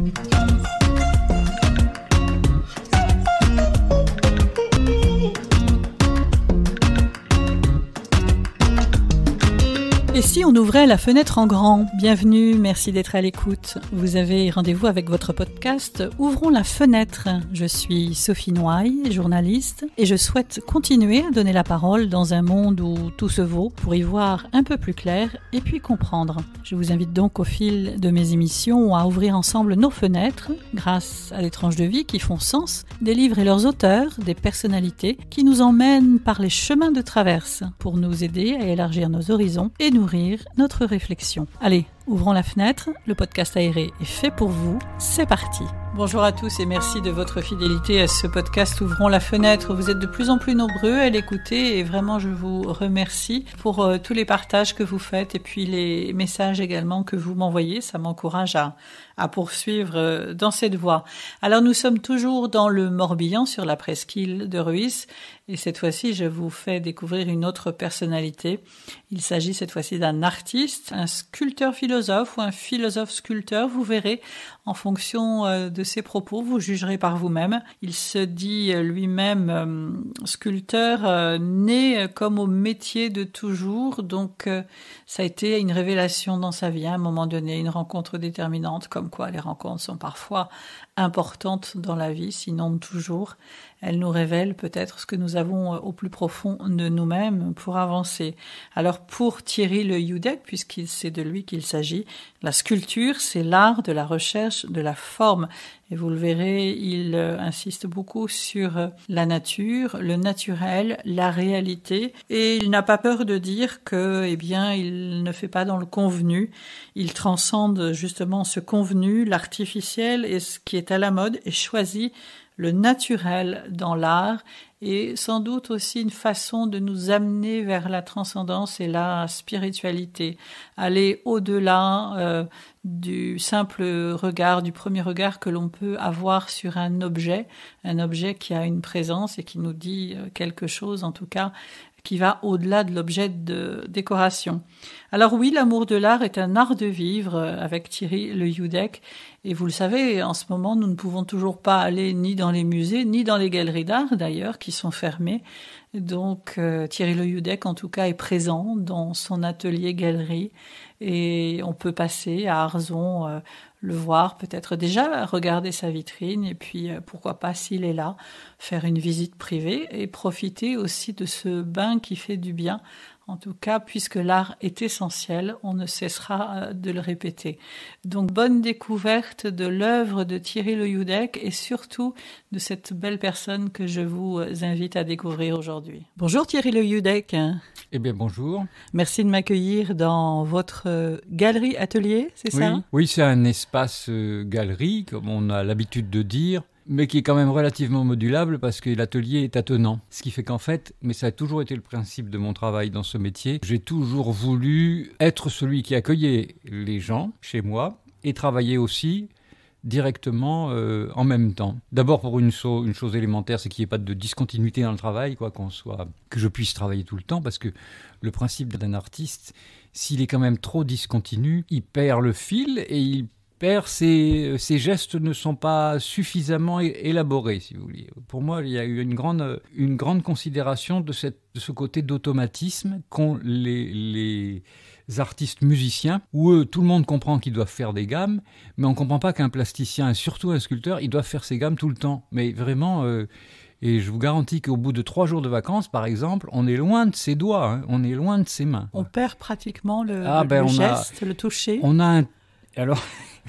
Thank you. si on ouvrait la fenêtre en grand Bienvenue, merci d'être à l'écoute. Vous avez rendez-vous avec votre podcast Ouvrons la fenêtre. Je suis Sophie Noaille, journaliste, et je souhaite continuer à donner la parole dans un monde où tout se vaut pour y voir un peu plus clair et puis comprendre. Je vous invite donc au fil de mes émissions à ouvrir ensemble nos fenêtres grâce à des tranches de vie qui font sens, des livres et leurs auteurs, des personnalités qui nous emmènent par les chemins de traverse pour nous aider à élargir nos horizons et nourrir notre réflexion. Allez, Ouvrons la fenêtre, le podcast aéré est fait pour vous, c'est parti. Bonjour à tous et merci de votre fidélité à ce podcast Ouvrons la fenêtre. Vous êtes de plus en plus nombreux à l'écouter et vraiment je vous remercie pour euh, tous les partages que vous faites et puis les messages également que vous m'envoyez. Ça m'encourage à, à poursuivre euh, dans cette voie. Alors nous sommes toujours dans le Morbihan sur la presqu'île de ruiz et cette fois-ci je vous fais découvrir une autre personnalité. Il s'agit cette fois-ci d'un artiste, un sculpteur philosophique ou un philosophe sculpteur, vous verrez, en fonction euh, de ses propos, vous jugerez par vous-même. Il se dit euh, lui-même euh, sculpteur né comme au métier de toujours, donc ça a été une révélation dans sa vie à un moment donné, une rencontre déterminante, comme quoi les rencontres sont parfois importantes dans la vie, sinon toujours. Elles nous révèlent peut-être ce que nous avons au plus profond de nous-mêmes pour avancer. Alors pour Thierry Le Youdec, puisqu'il c'est de lui qu'il s'agit, la sculpture, c'est l'art de la recherche de la forme. Et vous le verrez, il euh, insiste beaucoup sur euh, la nature, le naturel, la réalité. Et il n'a pas peur de dire que, eh bien, il ne fait pas dans le convenu. Il transcende justement ce convenu, l'artificiel et ce qui est à la mode et choisit le naturel dans l'art est sans doute aussi une façon de nous amener vers la transcendance et la spiritualité, aller au-delà euh, du simple regard, du premier regard que l'on peut avoir sur un objet, un objet qui a une présence et qui nous dit euh, quelque chose en tout cas, qui va au-delà de l'objet de décoration. Alors oui, l'amour de l'art est un art de vivre euh, avec Thierry Le Youdec. Et vous le savez, en ce moment, nous ne pouvons toujours pas aller ni dans les musées, ni dans les galeries d'art d'ailleurs, qui sont fermées. Donc euh, Thierry Le Youdec, en tout cas, est présent dans son atelier galerie. Et on peut passer à Arzon euh, le voir, peut-être déjà regarder sa vitrine et puis euh, pourquoi pas s'il est là, faire une visite privée et profiter aussi de ce bain qui fait du bien en tout cas, puisque l'art est essentiel, on ne cessera euh, de le répéter. Donc, bonne découverte de l'œuvre de Thierry Le et surtout de cette belle personne que je vous euh, invite à découvrir aujourd'hui. Bonjour Thierry Le Eh bien, bonjour. Merci de m'accueillir dans votre euh, galerie atelier, c'est ça Oui, c'est un espace galerie, comme on a l'habitude de dire mais qui est quand même relativement modulable parce que l'atelier est attenant. Ce qui fait qu'en fait, mais ça a toujours été le principe de mon travail dans ce métier, j'ai toujours voulu être celui qui accueillait les gens chez moi et travailler aussi directement euh, en même temps. D'abord pour une, une, chose élémentaire, c'est qu'il n'y ait pas de discontinuité dans le travail, quoi qu'on soit, que je puisse travailler tout le temps, parce que le principe d'un artiste, s'il est quand même trop discontinu, il perd le fil et il perd, euh, ces, gestes ne sont pas suffisamment élaborés, si vous voulez. Pour moi, il y a eu une grande, euh, une grande considération de, cette, ce côté d'automatisme qu'ont les, artistes musiciens, où eux, tout le monde comprend qu'ils doivent faire des gammes, mais on ne comprend pas qu'un plasticien, et surtout un sculpteur, il doivent faire ses gammes tout le temps. Mais vraiment... Euh, et je vous garantis qu'au bout de trois jours de vacances, par exemple, on est loin de ses doigts, hein, on est loin de ses mains. On perd pratiquement le, ah, ben, geste, le toucher. On a un alors,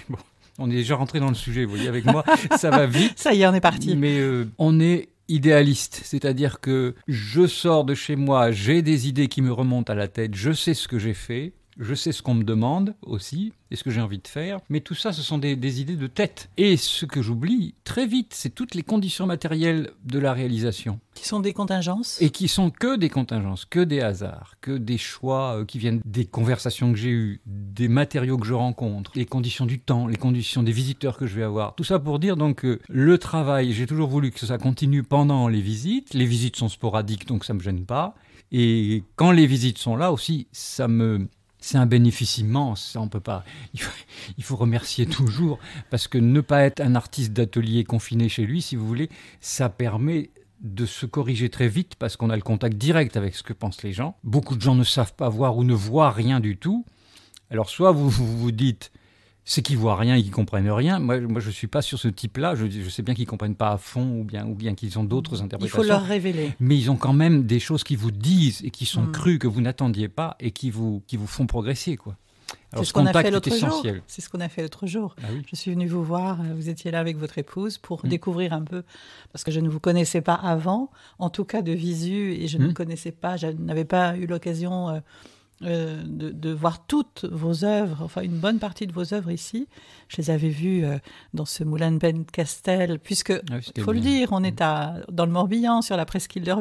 on est déjà rentré dans le sujet, vous voyez, avec moi, ça va vite. Ça y est, on est parti. Mais euh, on est idéaliste, c'est-à-dire que je sors de chez moi, j'ai des idées qui me remontent à la tête, je sais ce que j'ai fait, je sais ce qu'on me demande aussi et ce que j'ai envie de faire, mais tout ça, ce sont des, idées de tête. Et ce que j'oublie très vite, c'est toutes les conditions matérielles de la réalisation. Qui sont des contingences Et qui sont que des contingences, que des hasards, que des choix euh, qui viennent des conversations que j'ai eues, des matériaux que je rencontre, les conditions du temps, les conditions des visiteurs que je vais avoir. Tout ça pour dire donc que le travail, j'ai toujours voulu que ça continue pendant les visites. Les visites sont sporadiques, donc ça ne me gêne pas. Et quand les visites sont là aussi, ça me c'est un bénéfice immense. on peut pas. Il faut, remercier toujours parce que ne pas être un artiste d'atelier confiné chez lui, si vous voulez, ça permet de se corriger très vite parce qu'on a le contact direct avec ce que pensent les gens. Beaucoup de gens ne savent pas voir ou ne voient rien du tout. Alors soit vous, vous dites c'est qu'ils voient rien et qu'ils comprennent rien. Moi, moi je ne suis pas sur ce type-là. Je, je, sais bien qu'ils ne comprennent pas à fond ou bien, ou bien qu'ils ont d'autres interprétations. Il faut leur révéler. Mais ils ont quand même des choses qui vous disent et qui sont mm. crues, que vous n'attendiez pas et qui vous, qui vous font progresser. quoi. C'est ce, contact qu'on a fait C'est ce qu'on a fait l'autre jour. Ah je suis venue vous voir, euh, vous étiez là avec votre épouse pour mm. découvrir un peu, parce que je ne vous connaissais pas avant, en tout cas de visu, et je ne mm. connaissais pas, je n'avais pas eu l'occasion... Euh, euh, de, voir toutes vos œuvres, enfin une bonne partie de vos œuvres ici. Je les avais vues euh, dans ce Moulin de Ben Castel, puisque, ah il faut le dire, on mm. est à, dans le Morbihan, sur la presqu'île de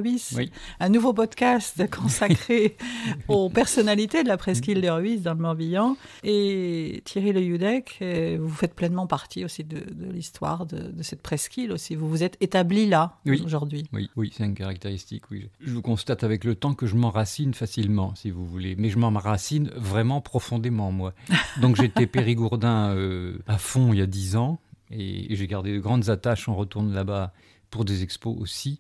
Un nouveau podcast consacré aux personnalités de la presqu'île d'Herbis dans le Morbihan. Et Thierry Le Yudec, euh, vous faites pleinement partie aussi de, l'histoire de, cette presqu'île aussi. Vous vous êtes établi là, aujourd'hui. Oui, oui c'est une caractéristique. Oui. Je constate avec le temps que je m'enracine facilement, si vous voulez. Mais je racine vraiment profondément, moi. Donc j'étais périgourdin euh, à fond il y a dix ans, et, j'ai gardé de grandes attaches. On retourne là-bas pour des expos aussi.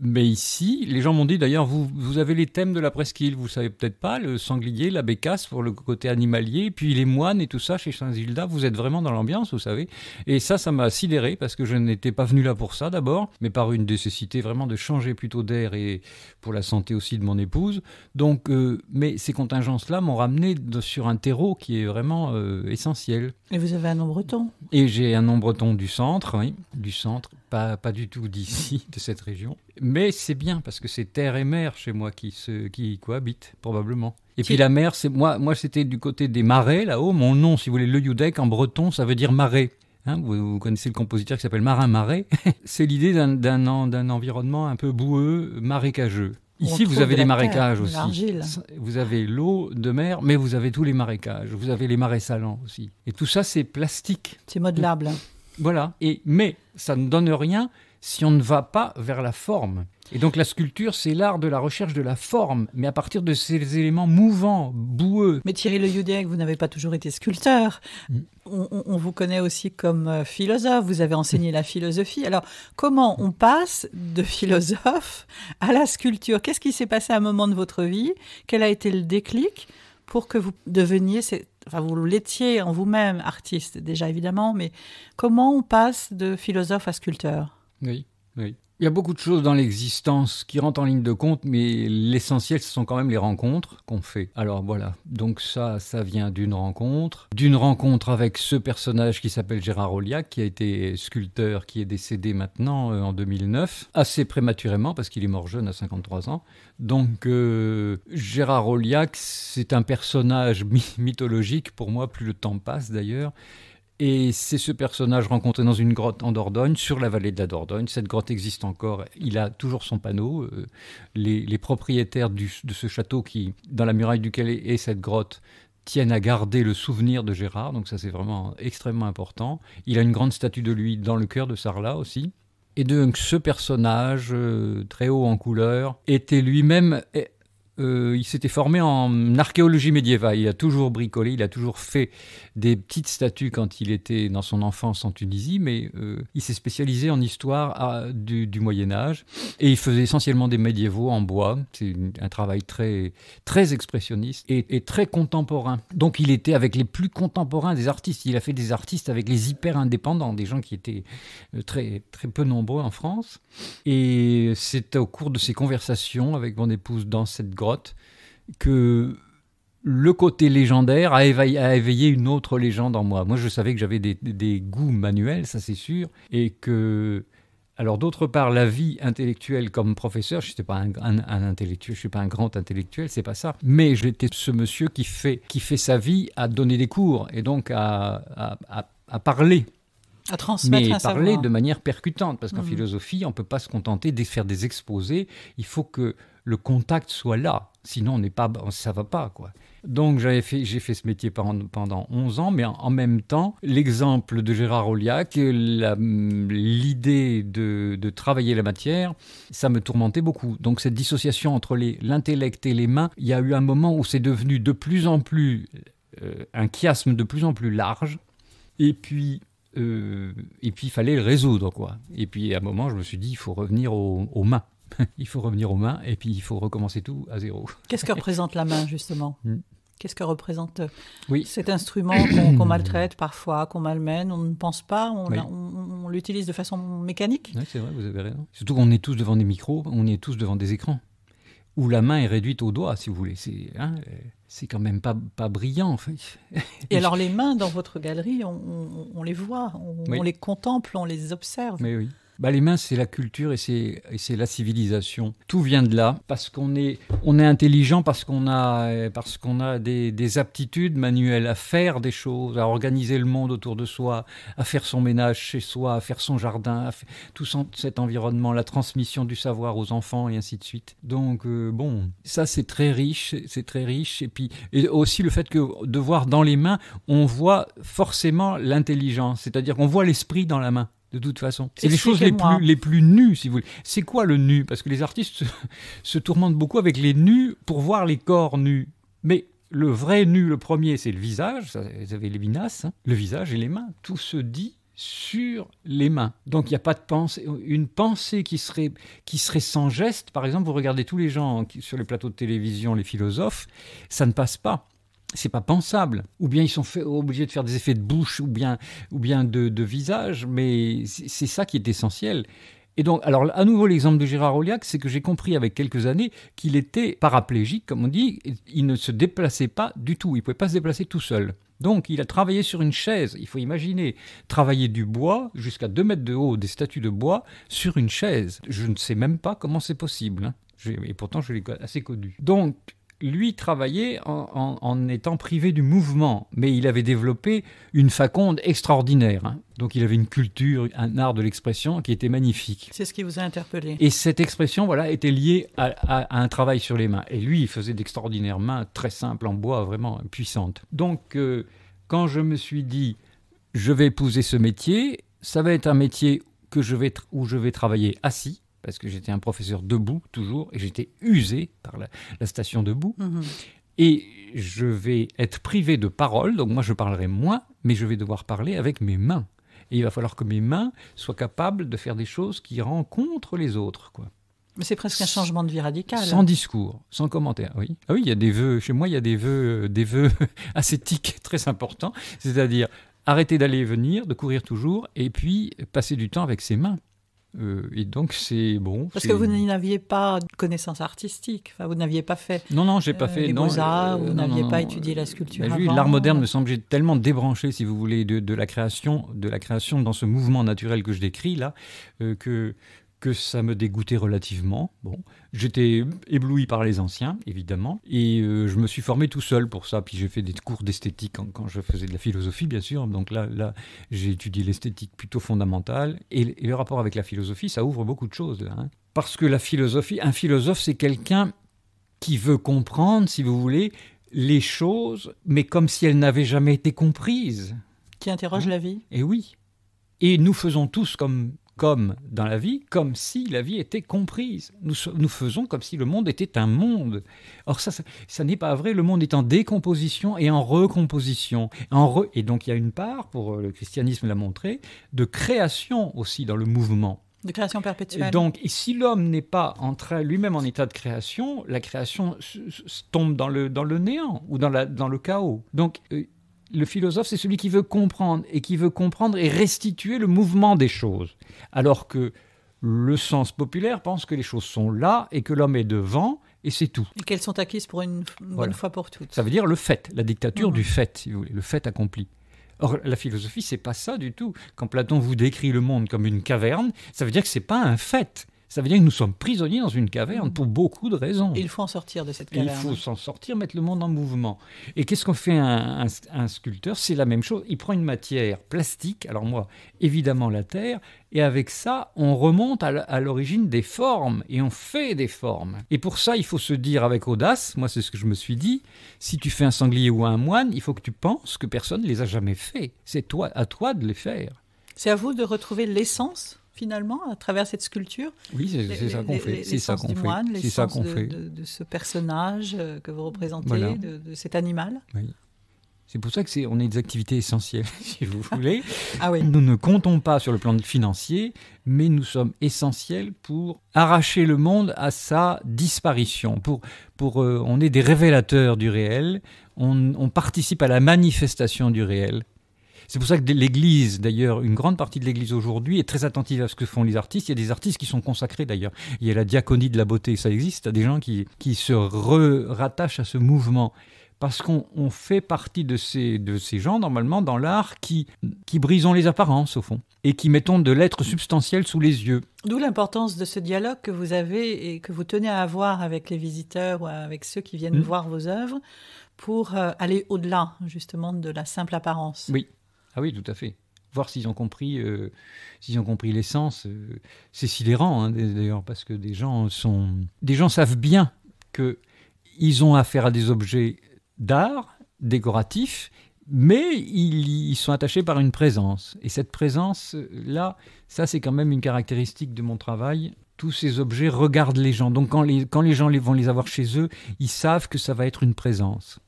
Mais ici, les gens m'ont dit d'ailleurs, vous, vous, avez les thèmes de la presqu'île, vous savez peut-être pas, le sanglier, la bécasse pour le côté animalier, puis les moines et tout ça chez Saint-Gilda, vous êtes vraiment dans l'ambiance, vous savez. Et ça, ça m'a sidéré parce que je n'étais pas venu là pour ça d'abord, mais par une nécessité vraiment de changer plutôt d'air et pour la santé aussi de mon épouse. Donc, euh, mais ces contingences-là m'ont ramené sur un terreau qui est vraiment euh, essentiel. Et vous avez un nom breton Et j'ai un nom breton du centre, oui, du centre, pas, pas du tout d'ici, de cette région. Mais c'est bien parce que c'est terre et mer chez moi qui, se, qui cohabitent, probablement. Et puis la mer, c'est moi, moi c'était du côté des marais là-haut. Mon nom, si vous voulez, le en breton, ça veut dire marais. Hein, vous, connaissez le compositeur qui s'appelle Marin Marais. c'est l'idée d'un environnement un peu boueux, marécageux. Ici, vous avez des marécages aussi. Vous avez l'eau de mer, mais vous avez tous les marécages. Vous avez les marais salants aussi. Et tout ça, c'est plastique. C'est modelable. Voilà. Et mais ça ne donne rien si on ne va pas vers la forme. Et donc la sculpture, c'est l'art de la recherche de la forme, mais à partir de ces éléments mouvants, boueux. Mais Thierry Le vous n'avez pas toujours été sculpteur. Mm. On, vous connaît aussi comme euh, philosophe. Vous avez enseigné la philosophie. Alors comment on passe de philosophe à la sculpture Qu'est-ce qui s'est passé à un moment de votre vie Quel a été le déclic pour que vous deveniez, enfin vous l'étiez en vous-même artiste déjà évidemment, mais comment on passe de philosophe à sculpteur oui, oui. Il y a beaucoup de choses dans l'existence qui rentrent en ligne de compte, mais l'essentiel, ce sont quand même les rencontres qu'on fait. Alors voilà, donc ça, ça vient d'une rencontre, d'une rencontre avec ce personnage qui s'appelle Gérard Oliac, qui a été sculpteur, qui est décédé maintenant euh, en 2009, assez prématurément, parce qu'il est mort jeune à 53 ans. Donc euh, Gérard Oliac, c'est un personnage mythologique, pour moi, plus le temps passe d'ailleurs. Et c'est ce personnage rencontré dans une grotte en Dordogne, sur la vallée de la Dordogne. Cette grotte existe encore. Il a toujours son panneau. Euh, les, propriétaires de ce château, qui, dans la muraille duquel est, cette grotte, tiennent à garder le souvenir de Gérard. Donc ça, c'est vraiment extrêmement important. Il a une grande statue de lui dans le cœur de Sarlat aussi. Et donc ce personnage, euh, très haut en couleur, était lui-même euh, il s'était formé en archéologie médiévale. Il a toujours bricolé, il a toujours fait des petites statues quand il était dans son enfance en Tunisie, mais euh, il s'est spécialisé en histoire du, Moyen Âge et il faisait essentiellement des médiévaux en bois. C'est un travail très très expressionniste et, très contemporain. Donc il était avec les plus contemporains des artistes. Il a fait des artistes avec les hyper indépendants, des gens qui étaient euh, très très peu nombreux en France. Et c'est au cours de ces conversations avec mon épouse dans cette grotte, que le côté légendaire a éveillé, une autre légende en moi. Moi, je savais que j'avais des, goûts manuels, ça c'est sûr, et que... Alors d'autre part, la vie intellectuelle comme professeur, je ne pas un, intellectuel, je suis pas un grand intellectuel, c'est pas ça. Mais j'étais ce monsieur qui fait qui fait sa vie à donner des cours et donc à, à, à parler à transmettre mais parler de manière percutante, parce qu'en mmh. philosophie, on ne peut pas se contenter de faire des exposés. Il faut que le contact soit là. Sinon, on n'est pas, ça va pas, quoi. Donc, j'avais fait, j'ai fait ce métier pendant 11 ans, mais en, même temps, l'exemple de Gérard Oliac, l'idée de, travailler la matière, ça me tourmentait beaucoup. Donc, cette dissociation entre l'intellect et les mains, il y a eu un moment où c'est devenu de plus en plus euh, un chiasme de plus en plus large. Et puis, euh, et puis il fallait le résoudre, quoi. Et puis, à un moment, je me suis dit, il faut revenir aux mains. il faut revenir aux mains et puis il faut recommencer tout à zéro. Qu'est-ce que représente la main, justement hmm. Qu'est-ce que représente euh, oui. cet instrument qu'on maltraite parfois, qu'on malmène, on ne pense pas, on, l'utilise de façon mécanique Oui, c'est vrai, vous avez raison. Surtout qu'on est tous devant des micros, on est tous devant des écrans, où la main est réduite au doigt, si vous voulez. C'est hein, euh, quand même pas, brillant, en fait. Et alors les mains dans votre galerie, on, les voit, on, les contemple, on les observe. Mais oui bah, Les mains, c'est la culture et c'est, la civilisation. Tout vient de là, parce qu'on est, on est intelligent, parce qu'on a, euh, parce qu'on a des, aptitudes manuelles à faire des choses, à organiser le monde autour de soi, à faire son ménage chez soi, à faire son jardin, tout cet environnement, la transmission du savoir aux enfants et ainsi de suite. Donc, euh, bon, ça, c'est très riche, c'est très riche. Et puis, aussi le fait que de voir dans les mains, on voit forcément l'intelligence, c'est-à-dire qu'on voit l'esprit dans la main de toute façon. C'est les choses les plus, les plus nues, si vous voulez. C'est quoi le nu Parce que les artistes se, tourmentent beaucoup avec les nus pour voir les corps nus. Mais le vrai nu, le premier, c'est le visage. Vous avez les minas, hein. le visage et les mains. Tout se dit sur les mains. Donc il n'y a pas de pensée. Une pensée qui serait, qui serait sans geste, par exemple, vous regardez tous les gens sur les plateaux de télévision, les philosophes, ça ne passe pas c'est pas pensable. Ou bien ils sont obligés de faire des effets de bouche ou bien, ou bien de, visage, mais c'est ça qui est essentiel. Et donc, alors à nouveau l'exemple de Gérard Oliac, c'est que j'ai compris avec quelques années qu'il était paraplégique, comme on dit, il ne se déplaçait pas du tout, il pouvait pas se déplacer tout seul. Donc il a travaillé sur une chaise, il faut imaginer, travailler du bois jusqu'à 2 mètres de haut, des statues de bois, sur une chaise. Je ne sais même pas comment c'est possible, hein. et pourtant je l'ai assez connu. Donc lui, travaillait en, étant privé du mouvement, mais il avait développé une faconde extraordinaire. Hein. Donc il avait une culture, un art de l'expression qui était magnifique. C'est ce qui vous a interpellé. Et cette expression, voilà, était liée à, un travail sur les mains. Et lui, il faisait d'extraordinaires mains, très simples, en bois, vraiment puissantes. Donc, euh, quand je me suis dit, je vais épouser ce métier, ça va être un métier que je vais où je vais travailler assis, parce que j'étais un professeur debout toujours, et j'étais usé par la, station debout. Mhm. Et je vais être privé de parole, donc moi je parlerai moins, mais je vais devoir parler avec mes mains. Et il va falloir que mes mains soient capables de faire des choses qui rencontrent les autres. quoi. Mais c'est presque un changement de vie radical. Sans hein. discours, sans commentaire, oui. Ah oui, il y a des vœux, chez moi, il y a des vœux, euh, des vœux ascétiques très importants, c'est-à-dire arrêter d'aller et venir, de courir toujours, et puis passer du temps avec ses mains. Euh, et donc c'est bon. Parce que vous n'aviez pas de connaissances artistiques. Enfin, vous n'aviez pas fait. Non, non, j'ai pas euh, fait. Les euh, vous n'aviez pas étudié la sculpture. Ben, l'art moderne me semble tellement débranché, si vous voulez, de, de, la création, de la création dans ce mouvement naturel que je décris là, que que ça me dégoûtait relativement. Bon, j'étais ébloui par les anciens, évidemment, et euh, je me suis formé tout seul pour ça. Puis j'ai fait des cours d'esthétique quand, je faisais de la philosophie, bien sûr. Donc là, là j'ai étudié l'esthétique plutôt fondamentale et, le rapport avec la philosophie, ça ouvre beaucoup de choses hein. Parce que la philosophie, un philosophe, c'est quelqu'un qui veut comprendre, si vous voulez, les choses, mais comme si elles n'avaient jamais été comprises. Qui interroge hein la vie. Et eh oui. Et nous faisons tous comme comme dans la vie, comme si la vie était comprise. Nous, nous faisons comme si le monde était un monde. Or ça, ça, n'est pas vrai. Le monde est en décomposition et en recomposition. En et donc il y a une part, pour euh, le christianisme l'a montré, de création aussi dans le mouvement. De création perpétuelle. Donc, si l'homme n'est pas en train, lui-même en état de création, la création tombe dans le, dans le néant ou dans, la, dans le chaos. Donc, euh, le philosophe, c'est celui qui veut comprendre et qui veut comprendre et restituer le mouvement des choses. Alors que le sens populaire pense que les choses sont là et que l'homme est devant et c'est tout. Et qu'elles sont acquises pour une, bonne fois pour toutes. Ça veut dire le fait, la dictature mhm. du fait, le fait accompli. Or, la philosophie, c'est pas ça du tout. Quand Platon vous décrit le monde comme une caverne, ça veut dire que c'est pas un fait. Ça veut dire que nous sommes prisonniers dans une caverne pour beaucoup de raisons. il faut en sortir de cette caverne. il faut s'en sortir, mettre le monde en mouvement. Et qu'est-ce qu'on fait un, un, sculpteur C'est la même chose. Il prend une matière plastique, alors moi, évidemment la terre, et avec ça, on remonte à l'origine des formes et on fait des formes. Et pour ça, il faut se dire avec audace, moi c'est ce que je me suis dit, si tu fais un sanglier ou un moine, il faut que tu penses que personne ne les a jamais fait. C'est toi, à toi de les faire. C'est à vous de retrouver l'essence finalement, à travers cette sculpture. Oui, c'est ça qu'on fait. C'est ça qu'on fait. De, ce personnage euh, que vous représentez, de, cet animal. C'est pour ça que c'est, on est des activités essentielles, si vous ah. voulez. ah oui. Nous ne comptons pas sur le plan financier, mais nous sommes essentiels pour arracher le monde à sa disparition. Pour, pour, euh, on est des révélateurs du réel. on participe à la manifestation du réel. C'est pour ça que l'Église, d'ailleurs, une grande partie de l'Église aujourd'hui est très attentive à ce que font les artistes. Il y a des artistes qui sont consacrés, d'ailleurs. Il y a la diaconie de la beauté, ça existe. Il y a des gens qui, qui se rattachent à ce mouvement parce qu'on fait partie de ces, de ces gens, normalement, dans l'art, qui, qui brisons les apparences, au fond, et qui mettons de l'être substantiel sous les yeux. D'où l'importance de ce dialogue que vous avez et que vous tenez à avoir avec les visiteurs ou avec ceux qui viennent mmh. voir vos œuvres pour euh, aller au-delà, justement, de la simple apparence. Oui, ah oui, tout à fait. Voir s'ils ont compris, euh, s'ils ont compris l'essence. Euh, c'est sidérant hein, d'ailleurs parce que des gens sont, des gens savent bien que ils ont affaire à des objets d'art décoratifs, mais ils, sont attachés par une présence. Et cette présence là, ça c'est quand même une caractéristique de mon travail tous ces objets regardent les gens. Donc quand les, quand les gens vont les avoir chez eux, ils savent que ça va être une présence.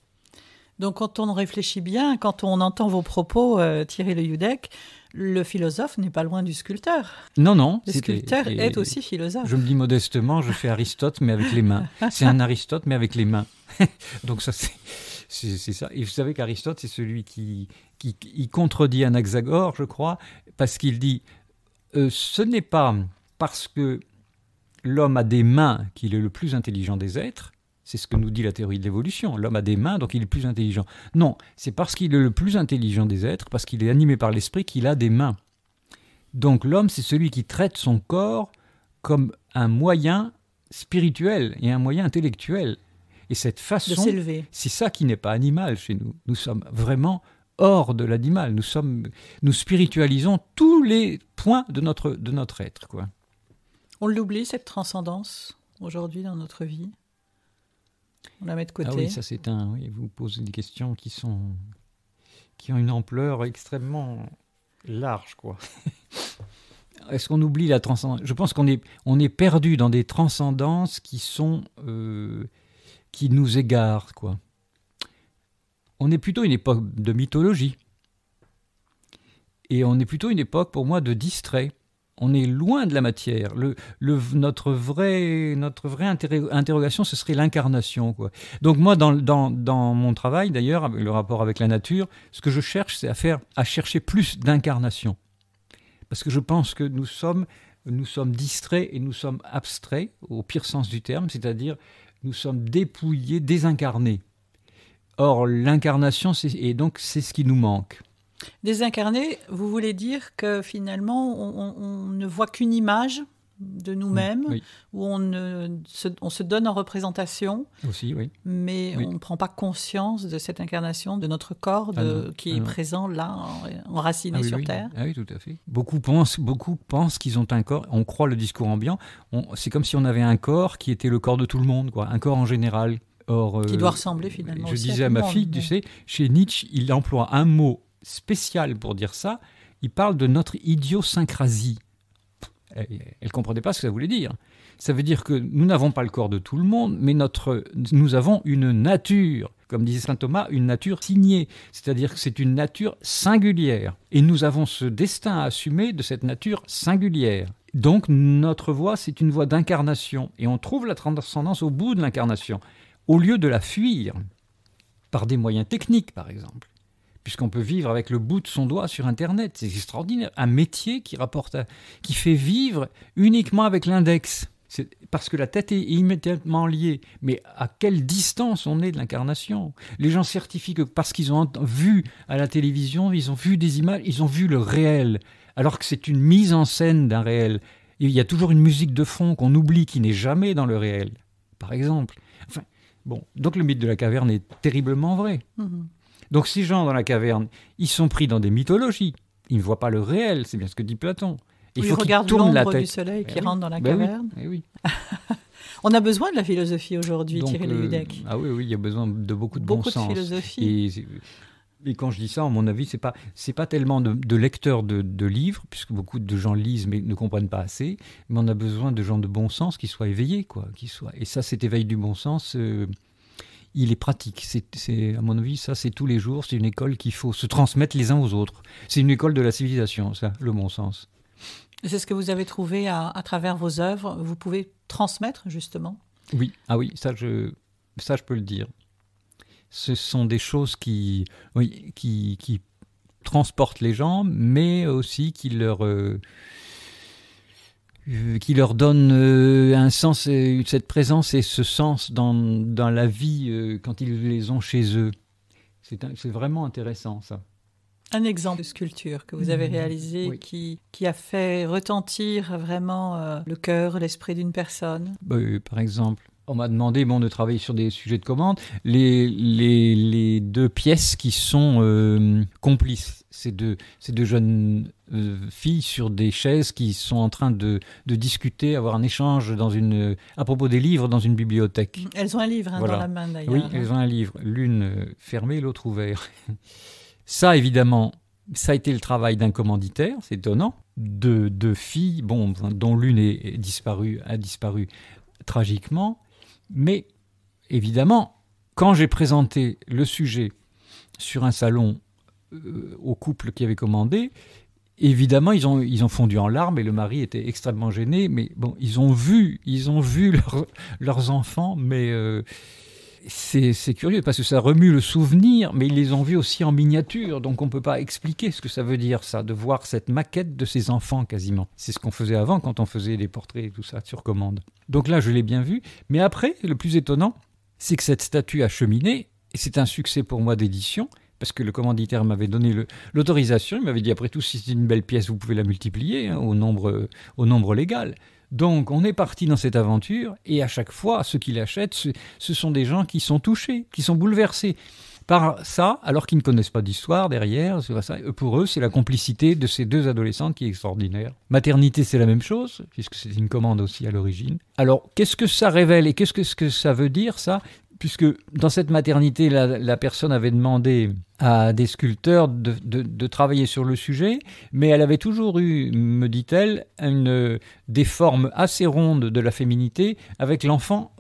Donc quand on réfléchit bien, quand on entend vos propos, euh, tirer Le Yudek, le philosophe n'est pas loin du sculpteur. Non, non. Le sculpteur est aussi philosophe. Je me dis modestement, je fais Aristote, mais avec les mains. C'est un Aristote, mais avec les mains. Donc ça, c'est... C'est ça. Et vous savez qu'Aristote, c'est celui qui, qui, contredit Anaxagore, je crois, parce qu'il dit euh, ce n'est pas parce que l'homme a des mains qu'il est le plus intelligent des êtres, c'est ce que nous dit la théorie de l'évolution. L'homme a des mains, donc il est plus intelligent. Non, c'est parce qu'il est le plus intelligent des êtres, parce qu'il est animé par l'esprit, qu'il a des mains. Donc l'homme, c'est celui qui traite son corps comme un moyen spirituel et un moyen intellectuel. Et cette façon, c'est ça qui n'est pas animal chez nous. Nous sommes vraiment hors de l'animal. Nous sommes, nous spiritualisons tous les points de notre de notre être, quoi. On l'oublie cette transcendance aujourd'hui dans notre vie. On la met de ah côté. oui, ça c'est un. vous posez des questions qui sont qui ont une ampleur extrêmement large, quoi. Est-ce qu'on oublie la transcendance Je pense qu'on est on est perdu dans des transcendances qui sont euh, qui nous égarent, quoi. On est plutôt une époque de mythologie. Et on est plutôt une époque, pour moi, de distrait on est loin de la matière. notre vraie notre interrogation, ce serait l'incarnation. Donc moi, dans, mon travail, d'ailleurs, avec le rapport avec la nature, ce que je cherche, c'est à, à chercher plus d'incarnation. Parce que je pense que nous sommes, nous sommes distraits et nous sommes abstraits, au pire sens du terme, c'est-à-dire nous sommes dépouillés, désincarnés. Or, l'incarnation, et donc c'est ce qui nous manque. Désincarné, vous voulez dire que finalement, on, ne voit qu'une image de nous-mêmes, où on, se, donne en représentation, Aussi, mais on ne prend pas conscience de cette incarnation, de notre corps ah qui ah est présent là, enraciné en ah sur Terre. oui, tout à fait. Beaucoup pensent, beaucoup pensent qu'ils ont un corps, on croit le discours ambiant, c'est comme si on avait un corps qui était le corps de tout le monde, quoi, un corps en général. Or, qui doit euh, ressembler finalement. Je disais à, ma fille, tu sais, chez Nietzsche, il emploie un mot spécial pour dire ça. Il parle de notre idiosyncrasie. Elle ne comprenait pas ce que ça voulait dire. Ça veut dire que nous n'avons pas le corps de tout le monde, mais notre, nous avons une nature. Comme disait saint Thomas, une nature signée, c'est-à-dire que c'est une nature singulière. Et nous avons ce destin à assumer de cette nature singulière. Donc notre voie, c'est une voie d'incarnation. Et on trouve la transcendance au bout de l'incarnation, au lieu de la fuir par des moyens techniques, par exemple puisqu'on peut vivre avec le bout de son doigt sur Internet. C'est extraordinaire. Un métier qui rapporte, qui fait vivre uniquement avec l'index. C'est parce que la tête est immédiatement liée. Mais à quelle distance on est de l'incarnation Les gens certifient que parce qu'ils ont vu à la télévision, ils ont vu des images, ils ont vu le réel, alors que c'est une mise en scène d'un réel. il y a toujours une musique de fond qu'on oublie, qui n'est jamais dans le réel, par exemple. Enfin, bon, donc le mythe de la caverne est terriblement vrai. Mmh donc ces gens dans la caverne, ils sont pris dans des mythologies. Ils ne voient pas le réel, c'est bien ce que dit Platon. Il faut qu'ils tournent la tête. du soleil qui eh rentre dans la ben caverne. Eh on a besoin de la philosophie aujourd'hui, Thierry euh, ah oui, oui, il y a besoin de beaucoup de beaucoup de Philosophie. Euh, et, quand je dis ça, à mon avis, c'est pas c'est pas tellement de, lecteurs de, livres, puisque beaucoup de gens lisent mais ne comprennent pas assez. Mais on a besoin de gens de bon sens qui soient éveillés, quoi, qui soient. Et ça, cet éveil du bon sens. Euh, il est pratique. C'est, à mon avis, ça, c'est tous les jours. C'est une école qu'il faut se transmettre les uns aux autres. C'est une école de la civilisation, ça, le bon sens. C'est ce que vous avez trouvé à, travers vos œuvres. Vous pouvez transmettre, justement Oui, ah oui, ça, je, ça, je peux le dire. Ce sont des choses qui, qui, transportent les gens, mais aussi qui leur. Euh, euh, qui leur donne euh, un sens, cette présence et ce sens dans, la vie euh, quand ils les ont chez eux. C'est vraiment intéressant ça. Un exemple de sculpture que vous avez mmh. réalisé, qui, a fait retentir vraiment le cœur, l'esprit d'une personne. Bah, par exemple, on m'a demandé bon, de travailler sur des sujets de commande. Les, les, deux pièces qui sont euh, complices, ces deux, deux jeunes euh, filles sur des chaises qui sont en train de, discuter, avoir un échange dans une, euh, à propos des livres dans une bibliothèque. Elles ont un livre hein, dans la main d'ailleurs. Oui, elles ont un livre, l'une fermée, l'autre ouverte. Ça, évidemment, ça a été le travail d'un commanditaire, c'est étonnant. De deux filles, bon, dont l'une est disparue, a disparu tragiquement, mais évidemment, quand j'ai présenté le sujet sur un salon euh, au couple qui avait commandé, évidemment, ils ont, ils ont fondu en larmes et le mari était extrêmement gêné. Mais bon, ils ont vu, ils ont vu leurs enfants, mais euh, c'est curieux parce que ça remue le souvenir, mais ils les ont vus aussi en miniature, donc on ne peut pas expliquer ce que ça veut dire, ça, de voir cette maquette de ses enfants quasiment. C'est ce qu'on faisait avant quand on faisait des portraits et tout ça sur commande. Donc là, je l'ai bien vu, mais après, le plus étonnant, c'est que cette statue a cheminé, et c'est un succès pour moi d'édition, parce que le commanditaire m'avait donné l'autorisation, il m'avait dit après tout, si c'est une belle pièce, vous pouvez la multiplier hein, au, nombre, au nombre légal. Donc on est parti dans cette aventure et à chaque fois, ceux qui l'achètent, ce, sont des gens qui sont touchés, qui sont bouleversés par ça, alors qu'ils ne connaissent pas d'histoire derrière. Pour eux, c'est la complicité de ces deux adolescentes qui est extraordinaire. Maternité, c'est la même chose, puisque c'est une commande aussi à l'origine. Alors, qu'est-ce que ça révèle et qu'est-ce que ça veut dire, ça puisque dans cette maternité, la, personne avait demandé à des sculpteurs de, travailler sur le sujet, mais elle avait toujours eu, me dit-elle, une, des formes assez rondes de la féminité, avec l'enfant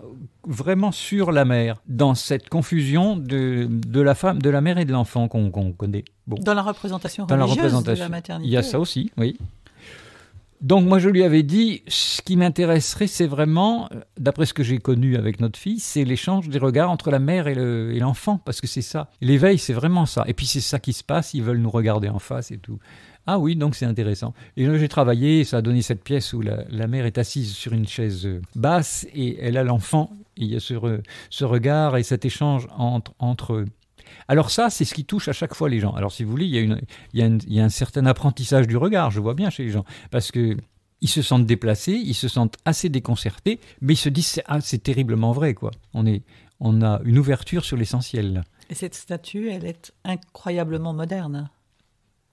vraiment sur la mère, dans cette confusion de, la femme, de la mère et de l'enfant qu'on connaît. Bon. Dans la représentation religieuse de la maternité. Il y a ça aussi, oui. Donc moi je lui avais dit, ce qui m'intéresserait, c'est vraiment, euh, d'après ce que j'ai connu avec notre fille, c'est l'échange des regards entre la mère et l'enfant, parce que c'est ça. L'éveil, c'est vraiment ça. Et puis c'est ça qui se passe, ils veulent nous regarder en face et tout. Ah oui, donc c'est intéressant. Et j'ai travaillé, ça a donné cette pièce où la, mère est assise sur une chaise euh, basse et elle a l'enfant. Il y a ce, ce, regard et cet échange entre, entre alors ça, c'est ce qui touche à chaque fois les gens. Alors si vous voulez, il y a, une, un certain apprentissage du regard, je vois bien chez les gens, parce que ils se sentent déplacés, ils se sentent assez déconcertés, mais ils se disent ah, c'est terriblement vrai quoi. On est on a une ouverture sur l'essentiel. Et cette statue, elle est incroyablement moderne.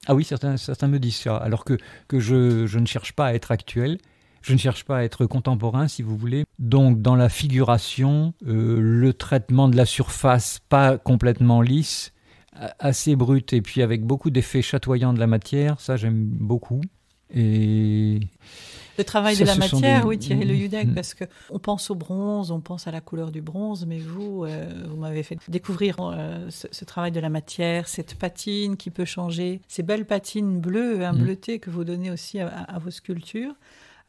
Ah oui, certains, certains me disent ça, alors que, que je ne cherche pas à être actuel, je ne cherche pas à être contemporain, si vous voulez. Donc dans la figuration, euh, le traitement de la surface pas complètement lisse, assez brute et puis avec beaucoup d'effets chatoyants de la matière, ça j'aime beaucoup. le travail de la matière, oui, Thierry Le mm, Yudec, mm. parce que on pense au bronze, on pense à la couleur du bronze, mais vous, euh, vous m'avez fait découvrir euh, ce, travail de la matière, cette patine qui peut changer, ces belles patines bleues, un mm. bleuté que vous donnez aussi à vos sculptures.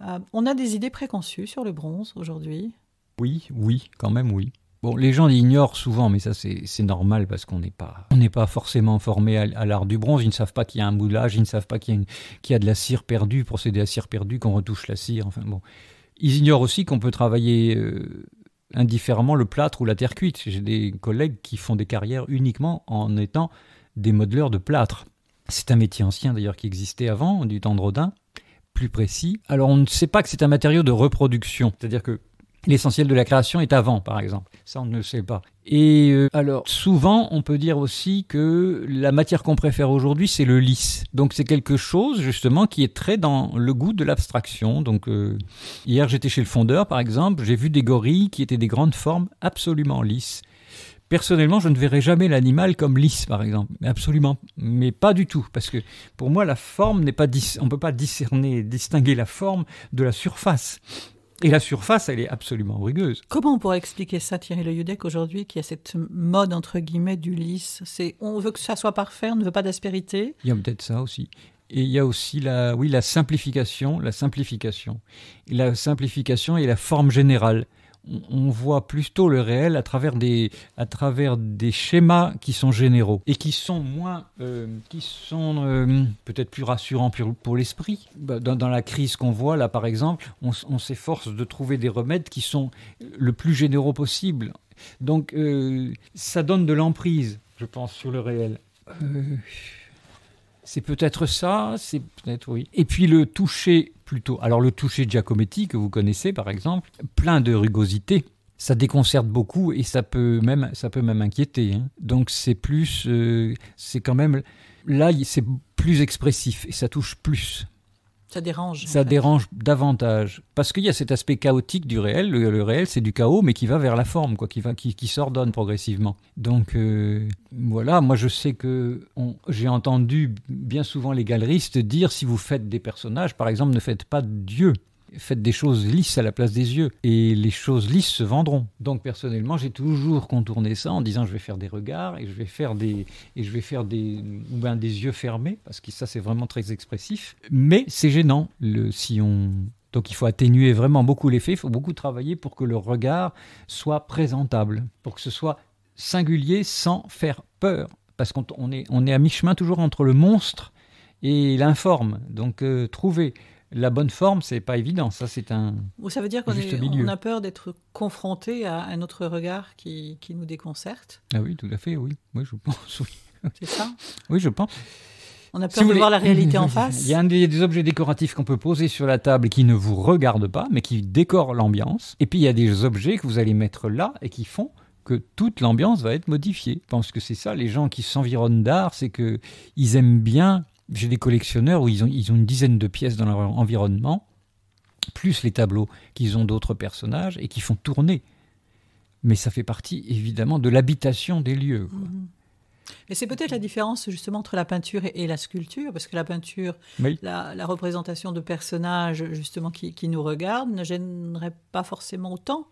Euh, on a des idées préconçues sur le bronze aujourd'hui Oui, oui, quand même oui. Bon, les gens l'ignorent souvent, mais ça c'est normal parce qu'on n'est pas, on pas forcément formé à, l'art du bronze. Ils ne savent pas qu'il y a un moulage, ils ne savent pas qu'il y, a de la cire perdue, procéder à cire perdue, qu'on retouche la cire. Enfin bon, ils ignorent aussi qu'on peut travailler euh, indifféremment le plâtre ou la terre cuite. J'ai des collègues qui font des carrières uniquement en étant des modeleurs de plâtre. C'est un métier ancien d'ailleurs qui existait avant, du temps de Rodin plus précis. Alors on ne sait pas que c'est un matériau de reproduction, c'est-à-dire que l'essentiel de la création est avant, par exemple. Ça, on ne le sait pas. Et euh, alors, souvent, on peut dire aussi que la matière qu'on préfère aujourd'hui, c'est le lisse. Donc, c'est quelque chose, justement, qui est très dans le goût de l'abstraction. Donc, euh, hier, j'étais chez le fondeur, par exemple, j'ai vu des gorilles qui étaient des grandes formes absolument lisses. Personnellement, je ne verrai jamais l'animal comme lisse, par exemple. Absolument. Mais pas du tout. Parce que pour moi, la forme n'est pas. On ne peut pas discerner, distinguer la forme de la surface. Et la surface, elle est absolument rugueuse. Comment on pourrait expliquer ça, Thierry Le Yudek, aujourd'hui, y a cette mode, entre guillemets, du lisse C'est on veut que ça soit parfait, on ne veut pas d'aspérité Il y a peut-être ça aussi. Et il y a aussi la, oui, la simplification, la simplification. La simplification et la forme générale on voit plutôt le réel à travers des, à travers des schémas qui sont généraux et qui sont moins, euh, qui sont euh, peut-être plus rassurants pour, l'esprit. Bah, dans, la crise qu'on voit là, par exemple, on, s'efforce de trouver des remèdes qui sont le plus généraux possible. Donc, euh, ça donne de l'emprise, je pense, sur le réel. C'est peut-être ça, c'est peut-être oui. Et puis le toucher plutôt. Alors le toucher Giacometti que vous connaissez par exemple, plein de rugosité, ça déconcerte beaucoup et ça peut même ça peut même inquiéter. Hein. Donc c'est plus euh, c'est quand même là c'est plus expressif et ça touche plus. Ça dérange. Ça davantage. Parce qu'il y a cet aspect chaotique du réel. Le, réel, c'est du chaos, mais qui va vers la forme, quoi, qui, va, qui, s'ordonne progressivement. Donc euh, voilà, moi je sais que j'ai entendu bien souvent les galeristes dire si vous faites des personnages, par exemple, ne faites pas Dieu faites des choses lisses à la place des yeux et les choses lisses se vendront. Donc personnellement, j'ai toujours contourné ça en disant je vais faire des regards et je vais faire des et je vais faire des des yeux fermés parce que ça c'est vraiment très expressif. Mais c'est gênant le si on donc il faut atténuer vraiment beaucoup l'effet, il faut beaucoup travailler pour que le regard soit présentable, pour que ce soit singulier sans faire peur. Parce qu'on est, on est à mi-chemin toujours entre le monstre et l'informe. Donc euh, trouver la bonne forme, c'est pas évident. Ça, c'est un. Ça veut dire qu'on a peur d'être confronté à un autre regard qui, qui, nous déconcerte. Ah oui, tout à fait, oui. Oui, je pense, oui. C'est ça Oui, je pense. On a peur de voir la réalité en face. Il y a des, objets décoratifs qu'on peut poser sur la table qui ne vous regardent pas, mais qui décorent l'ambiance. Et puis, il y a des objets que vous allez mettre là et qui font que toute l'ambiance va être modifiée. Je pense que c'est ça, les gens qui s'environnent d'art, c'est que ils aiment bien j'ai des collectionneurs où ils ont, ils ont une dizaine de pièces dans leur environnement, plus les tableaux qu'ils ont d'autres personnages et qui font tourner. Mais ça fait partie évidemment de l'habitation des lieux. Quoi. Et mhm. c'est peut-être la différence justement entre la peinture et, la sculpture, parce que la peinture, la, représentation de personnages justement qui, qui, nous regardent ne gênerait pas forcément autant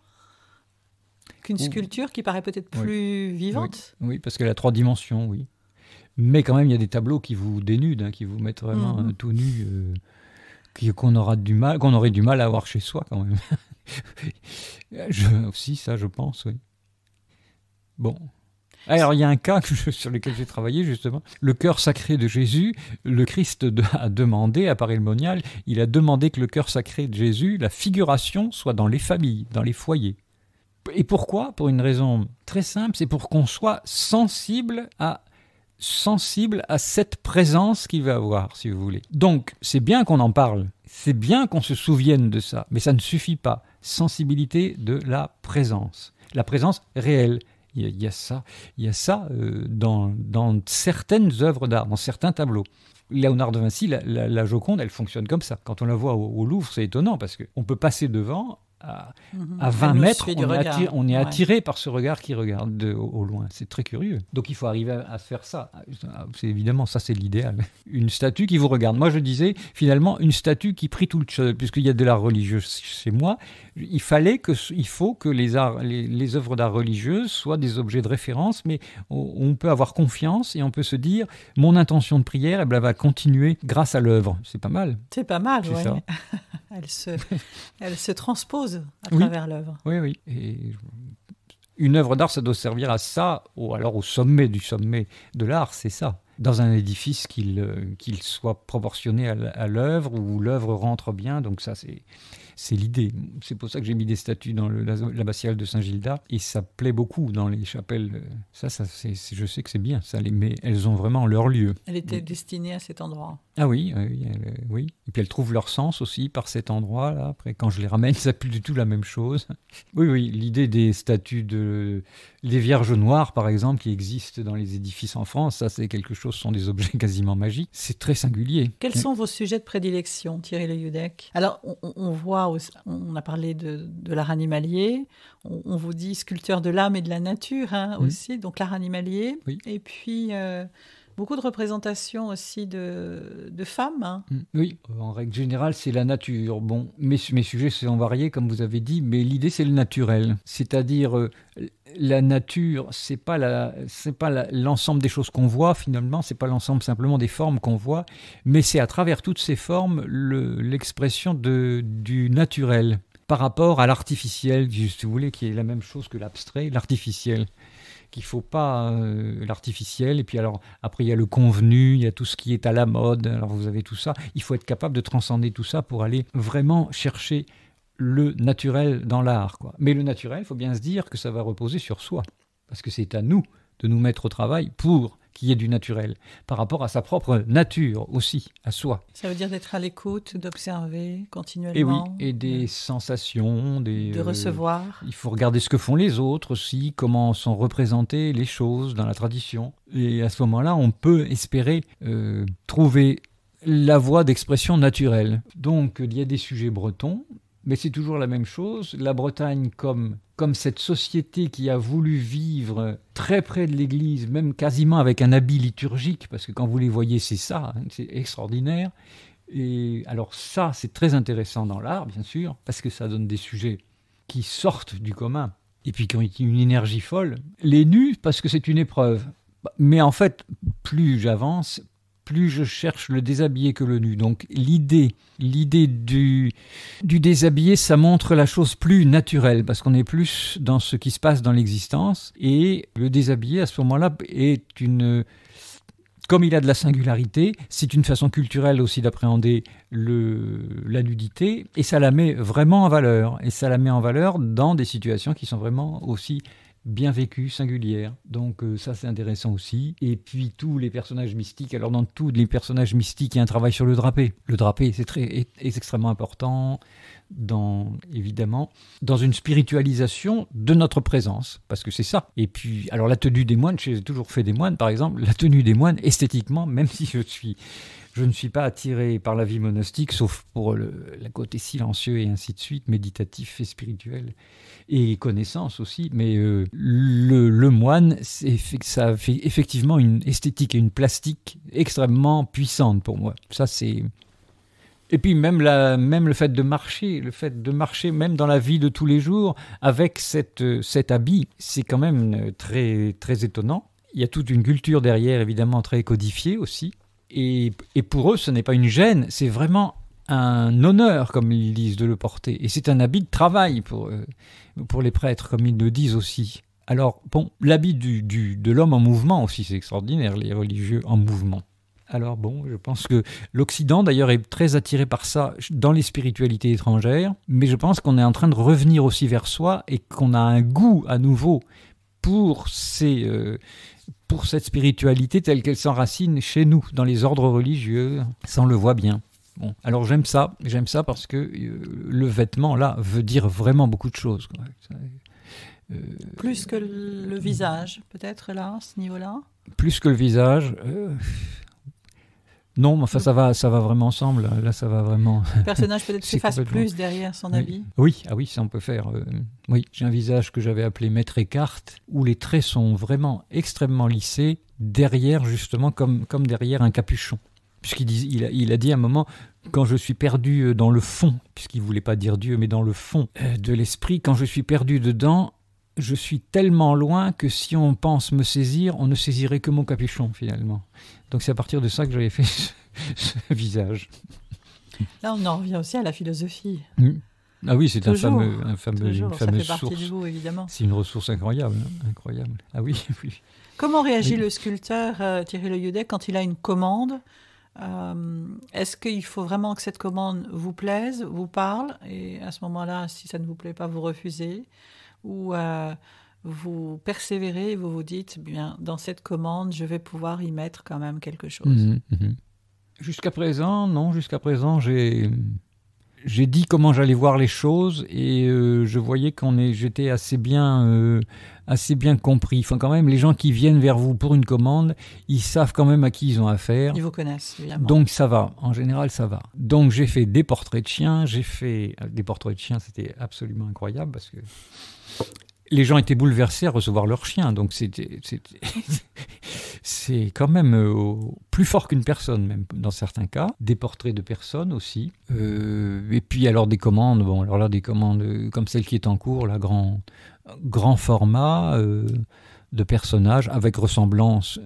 qu'une sculpture qui paraît peut-être plus vivante. Oui. oui, parce qu'elle a trois dimensions, oui. Mais quand même, il y a des tableaux qui vous dénudent, hein, qui vous mettent vraiment mm-hmm. euh, tout nu, euh, qu'on aura du mal, qu'on aurait du mal à avoir chez soi quand même. je, aussi, ça, je pense, oui. Bon. Alors, il y a un cas sur lequel j'ai travaillé, justement. Le cœur sacré de Jésus, le Christ a demandé, à Paris le Monial, il a demandé que le cœur sacré de Jésus, la figuration, soit dans les familles, dans les foyers. Et pourquoi Pour une raison très simple, c'est pour qu'on soit sensible à sensible à cette présence qu'il va avoir, si vous voulez. Donc, c'est bien qu'on en parle, c'est bien qu'on se souvienne de ça, mais ça ne suffit pas. Sensibilité de la présence, la présence réelle. Il y a ça, il y a ça euh, dans, certaines œuvres d'art, dans certains tableaux. Léonard de Vinci, la, Joconde, elle fonctionne comme ça. Quand on la voit au, au Louvre, c'est étonnant parce qu'on peut passer devant à, 20 mhm. mètres, on, on, est attiré par ce regard qui regarde de, au, loin. C'est très curieux. Donc il faut arriver à, se faire ah, ça. C'est évidemment ça, c'est l'idéal. Une statue qui vous regarde. Moi, je disais finalement une statue qui prie le chose, puisqu'il y a de l'art religieux chez moi. Il fallait que, il faut que les arts, les, œuvres d'art religieux soient des objets de référence, mais on, peut avoir confiance et on peut se dire mon intention de prière, eh ben, elle va continuer grâce à l'œuvre. C'est pas mal. C'est pas mal. Ouais. elle se, elle se transpose à travers l'œuvre. Oui, oui. Et une œuvre d'art, ça doit servir à ça, ou alors au sommet du sommet de l'art, c'est ça. Dans un édifice qu'il euh, soit proportionné à l'œuvre, où l'œuvre rentre bien, donc ça c'est c'est l'idée. C'est pour ça que j'ai mis des statues dans l'abbatiale de Saint-Gildas et ça plaît beaucoup dans les chapelles. Euh, ça, ça je sais que c'est bien, ça, les, mais elles ont vraiment leur lieu. Elles étaient destinées à cet endroit. Ah oui, euh, oui, Et puis elles trouvent leur sens aussi par cet endroit-là. Après, quand je les ramène, ça plus du tout la même chose. Oui, oui, l'idée des statues de les Vierges Noires, par exemple, qui existent dans les édifices en France, ça, c'est quelque chose, ce sont des objets quasiment magiques. C'est très singulier. Quels sont vos sujets de prédilection, Thierry Le Yudec Alors, on voit on a parlé de, l'art animalier. On, vous dit sculpteur de l'âme et de la nature hein, mmh. aussi, donc l'art animalier. Et puis, euh, beaucoup de représentations aussi de, femmes. Hein. Mm. Oui, en règle générale, c'est la nature. Bon, mes, mes sujets sont variés, comme vous avez dit, mais l'idée, c'est le naturel. C'est-à-dire, euh, la nature, c'est pas pas l'ensemble des choses qu'on voit finalement, c'est pas l'ensemble simplement des formes qu'on voit, mais c'est à travers toutes ces formes l'expression de du naturel par rapport à l'artificiel, si vous voulez, qui est la même chose que l'abstrait, l'artificiel qu'il faut pas euh, l'artificiel. Et puis alors après il y a le convenu, il y a tout ce qui est à la mode. Alors vous avez tout ça. Il faut être capable de transcender tout ça pour aller vraiment chercher le naturel dans l'art. Quoi. Mais le naturel, il faut bien se dire que ça va reposer sur soi, parce que c'est à nous de nous mettre au travail pour qui est du naturel, par rapport à sa propre nature aussi, à soi. Ça veut dire d'être à l'écoute, d'observer continuellement. Et oui, et des sensations, des... De euh, recevoir. il faut regarder ce que font les autres aussi, comment sont représentées les choses dans la tradition. Et à ce moment-là, on peut espérer euh, trouver la voie d'expression naturelle. Donc il y a des sujets bretons, mais c'est toujours la même chose. La Bretagne, comme, comme cette société qui a voulu vivre très près de l'Église, même quasiment avec un habit liturgique, parce que quand vous les voyez, c'est ça, hein, c'est extraordinaire. Et alors ça, c'est très intéressant dans l'art, bien sûr, parce que ça donne des sujets qui sortent du commun et puis qui ont une énergie folle. Les nus, parce que c'est une épreuve. Bah, mais en fait, plus j'avance, plus je cherche le déshabillé que le nu. Donc l'idée, l'idée du, du déshabillé, ça montre la chose plus naturelle, parce qu'on est plus dans ce qui se passe dans l'existence, et le déshabillé à ce moment-là est une... Comme il a de la singularité, c'est une façon culturelle aussi d'appréhender la nudité, et ça la met vraiment en valeur, et ça la met en valeur dans des situations qui sont vraiment aussi bien vécue, singulière. Donc euh, ça c'est intéressant aussi. Et puis tous les personnages mystiques. Alors dans tous les personnages mystiques, il y a un travail sur le drapé. Le drapé c'est très extrêmement important dans évidemment dans une spiritualisation de notre présence parce que c'est ça. Et puis alors la tenue des moines, j'ai toujours fait des moines par exemple. La tenue des moines esthétiquement, même si je suis je ne suis pas attiré par la vie monastique, sauf pour le, côté silencieux et ainsi de suite, méditatif et spirituel, et connaissance aussi. Mais euh, le, moine, ça fait effectivement une esthétique et une plastique extrêmement puissante pour moi. Ça, c'est. Et puis même, le fait de marcher, le fait de marcher même dans la vie de tous les jours avec cette, cet habit, c'est quand même euh, très, très étonnant. Il y a toute une culture derrière, évidemment, très codifiée aussi, et, pour eux, ce n'est pas une gêne, c'est vraiment un honneur, comme ils disent, de le porter. Et c'est un habit de travail pour, euh, pour les prêtres, comme ils le disent aussi. Alors, bon, l'habit du, du, de l'homme en mouvement aussi, c'est extraordinaire, les religieux en mouvement. Alors, bon, je pense que l'Occident, d'ailleurs, est très attiré par ça dans les spiritualités étrangères, mais je pense qu'on est en train de revenir aussi vers soi et qu'on a un goût à nouveau pour ces, euh, pour cette spiritualité telle qu'elle s'enracine chez nous, dans les ordres religieux, ça on le voit bien. Bon, alors j'aime ça, j'aime ça parce que euh, le vêtement, là, veut dire vraiment beaucoup de choses. Euh, plus que le visage, peut-être, là, à ce niveau-là Plus que le visage. Euh, non, mais enfin, ça va, ça va vraiment ensemble. Là, ça va vraiment. Le personnage peut-être se plus derrière son oui. habit. Oui, ah oui, ça on peut faire. Euh, oui, j'ai un visage que j'avais appelé maître écarte, où les traits sont vraiment extrêmement lissés derrière, justement, comme, comme derrière un capuchon. Puisqu'il il a, il a dit à un moment, quand je suis perdu euh, dans le fond, puisqu'il voulait pas dire Dieu, mais dans le fond euh, de l'esprit, quand je suis perdu dedans, je suis tellement loin que si on pense me saisir, on ne saisirait que mon capuchon finalement. Donc c'est à partir de ça que j'avais fait ce, visage. Là, on en revient aussi à la philosophie. Hmm. Ah oui, c'est un fameux, un fameux évidemment. C'est une ressource incroyable, hein, incroyable. Ah oui, Comment réagit le sculpteur euh, Thierry Le quand il a une commande euh, Est-ce qu'il faut vraiment que cette commande vous plaise, vous parle, et à ce moment-là, si ça ne vous plaît pas, vous refusez Ou euh, vous persévérez et vous vous dites, bien, dans cette commande, je vais pouvoir y mettre quand même quelque chose. Mhm, mhm. Jusqu'à présent, non, jusqu'à présent, j'ai... J'ai dit comment j'allais voir les choses et euh, je voyais qu'on est, j'étais assez bien, euh, assez bien compris. Enfin, quand même, les gens qui viennent vers vous pour une commande, ils savent quand même à qui ils ont affaire. Ils vous connaissent, évidemment. Donc ça va. En général, ça va. Donc j'ai fait des portraits de chiens. J'ai fait euh, des portraits de chiens. C'était absolument incroyable parce que les gens étaient bouleversés à recevoir leur chien. Donc c'est quand même euh, plus fort qu'une personne, même dans certains cas. Des portraits de personnes aussi. Euh, et puis alors des commandes, bon alors là des commandes euh, comme celle qui est en cours, là grand, grand format de personnages avec ressemblance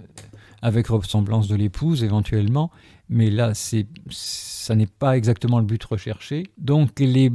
avec ressemblance de l'épouse éventuellement, mais là, c'est, ça n'est pas exactement le but recherché. Donc, les,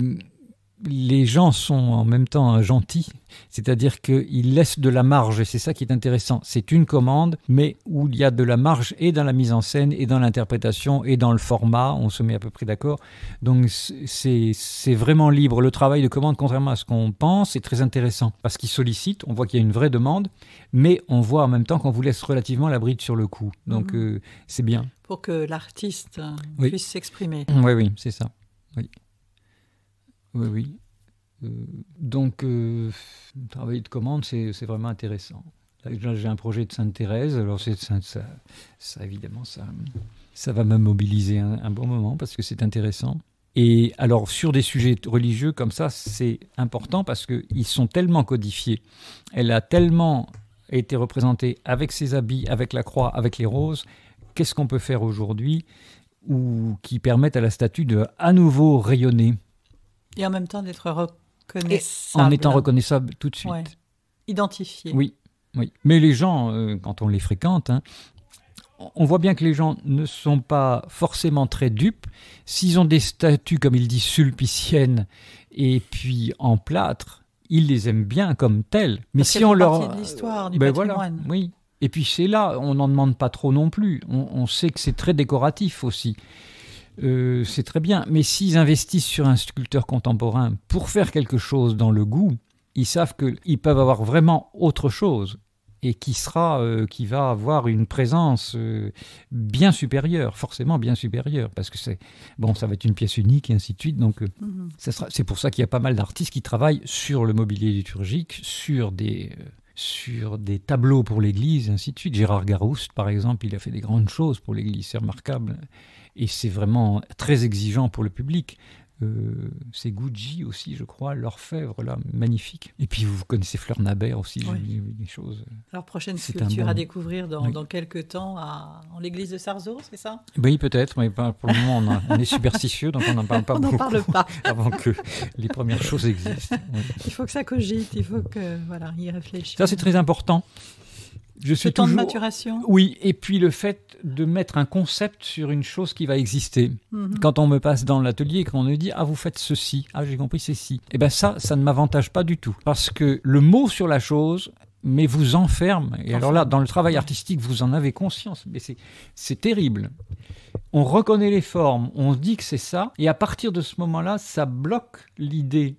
les gens sont en même temps gentils, c'est-à-dire qu'ils laissent de la marge, et c'est ça qui est intéressant. C'est une commande, mais où il y a de la marge et dans la mise en scène, et dans l'interprétation, et dans le format, on se met à peu près d'accord. Donc c'est vraiment libre. Le travail de commande, contrairement à ce qu'on pense, est très intéressant, parce qu'il sollicite, on voit qu'il y a une vraie demande, mais on voit en même temps qu'on vous laisse relativement la bride sur le coup. Donc mhm. euh, c'est bien. Pour que l'artiste puisse s'exprimer. Oui, oui, c'est ça. Oui. Oui, oui. Euh, donc, euh, travailler de commande, c'est vraiment intéressant. Là, j'ai un projet de Sainte-Thérèse, alors ça, ça, évidemment, ça, ça va me mobiliser un, bon moment parce que c'est intéressant. Et alors, sur des sujets religieux comme ça, c'est important parce qu'ils sont tellement codifiés. Elle a tellement été représentée avec ses habits, avec la croix, avec les roses. Qu'est-ce qu'on peut faire aujourd'hui ou qui permettent à la statue de à nouveau rayonner et en même temps d'être reconnaissable. en étant reconnaissable tout de suite. Identifié. Oui, oui. Mais les gens, euh, quand on les fréquente, hein, on voit bien que les gens ne sont pas forcément très dupes. S'ils ont des statues, comme il dit, sulpiciennes et puis en plâtre, ils les aiment bien comme telles. Mais si on leur. l'histoire du ben oui. Et puis c'est là, on n'en demande pas trop non plus. On, on sait que c'est très décoratif aussi. Euh, c'est très bien. Mais s'ils investissent sur un sculpteur contemporain pour faire quelque chose dans le goût, ils savent qu'ils peuvent avoir vraiment autre chose et qui sera, euh, qui va avoir une présence euh, bien supérieure, forcément bien supérieure, parce que c'est bon, ça va être une pièce unique et ainsi de suite. Donc, mhm. c'est pour ça qu'il y a pas mal d'artistes qui travaillent sur le mobilier liturgique, sur des sur des tableaux pour l'Église, ainsi de suite. Gérard Garouste, par exemple, il a fait des grandes choses pour l'Église, c'est remarquable et c'est vraiment très exigeant pour le public. Euh, c'est Gucci aussi, je crois, l'orfèvre, là, magnifique. Et puis vous connaissez Fleur Nabert aussi, j'ai des choses. Alors, prochaine sculpture à découvrir dans, dans quelques temps à, en l'église de Sarzeau, c'est ça Oui, peut-être, mais pour le moment, on, est superstitieux, donc on n'en parle pas on beaucoup. Parle pas. avant que les premières choses existent. Il faut que ça cogite, il faut que, voilà, y réfléchisse. Ça, c'est très important le temps de maturation. Oui, et puis le fait de mettre un concept sur une chose qui va exister. Mhm. Quand on me passe dans l'atelier et qu'on me dit ah vous faites ceci, ah j'ai compris ceci, eh ben ça ça ne m'avantage pas du tout parce que le mot sur la chose mais vous enferme. Et alors là, dans le travail artistique, vous en avez conscience, mais c'est terrible. On reconnaît les formes, on dit que c'est ça, et à partir de ce moment-là, ça bloque l'idée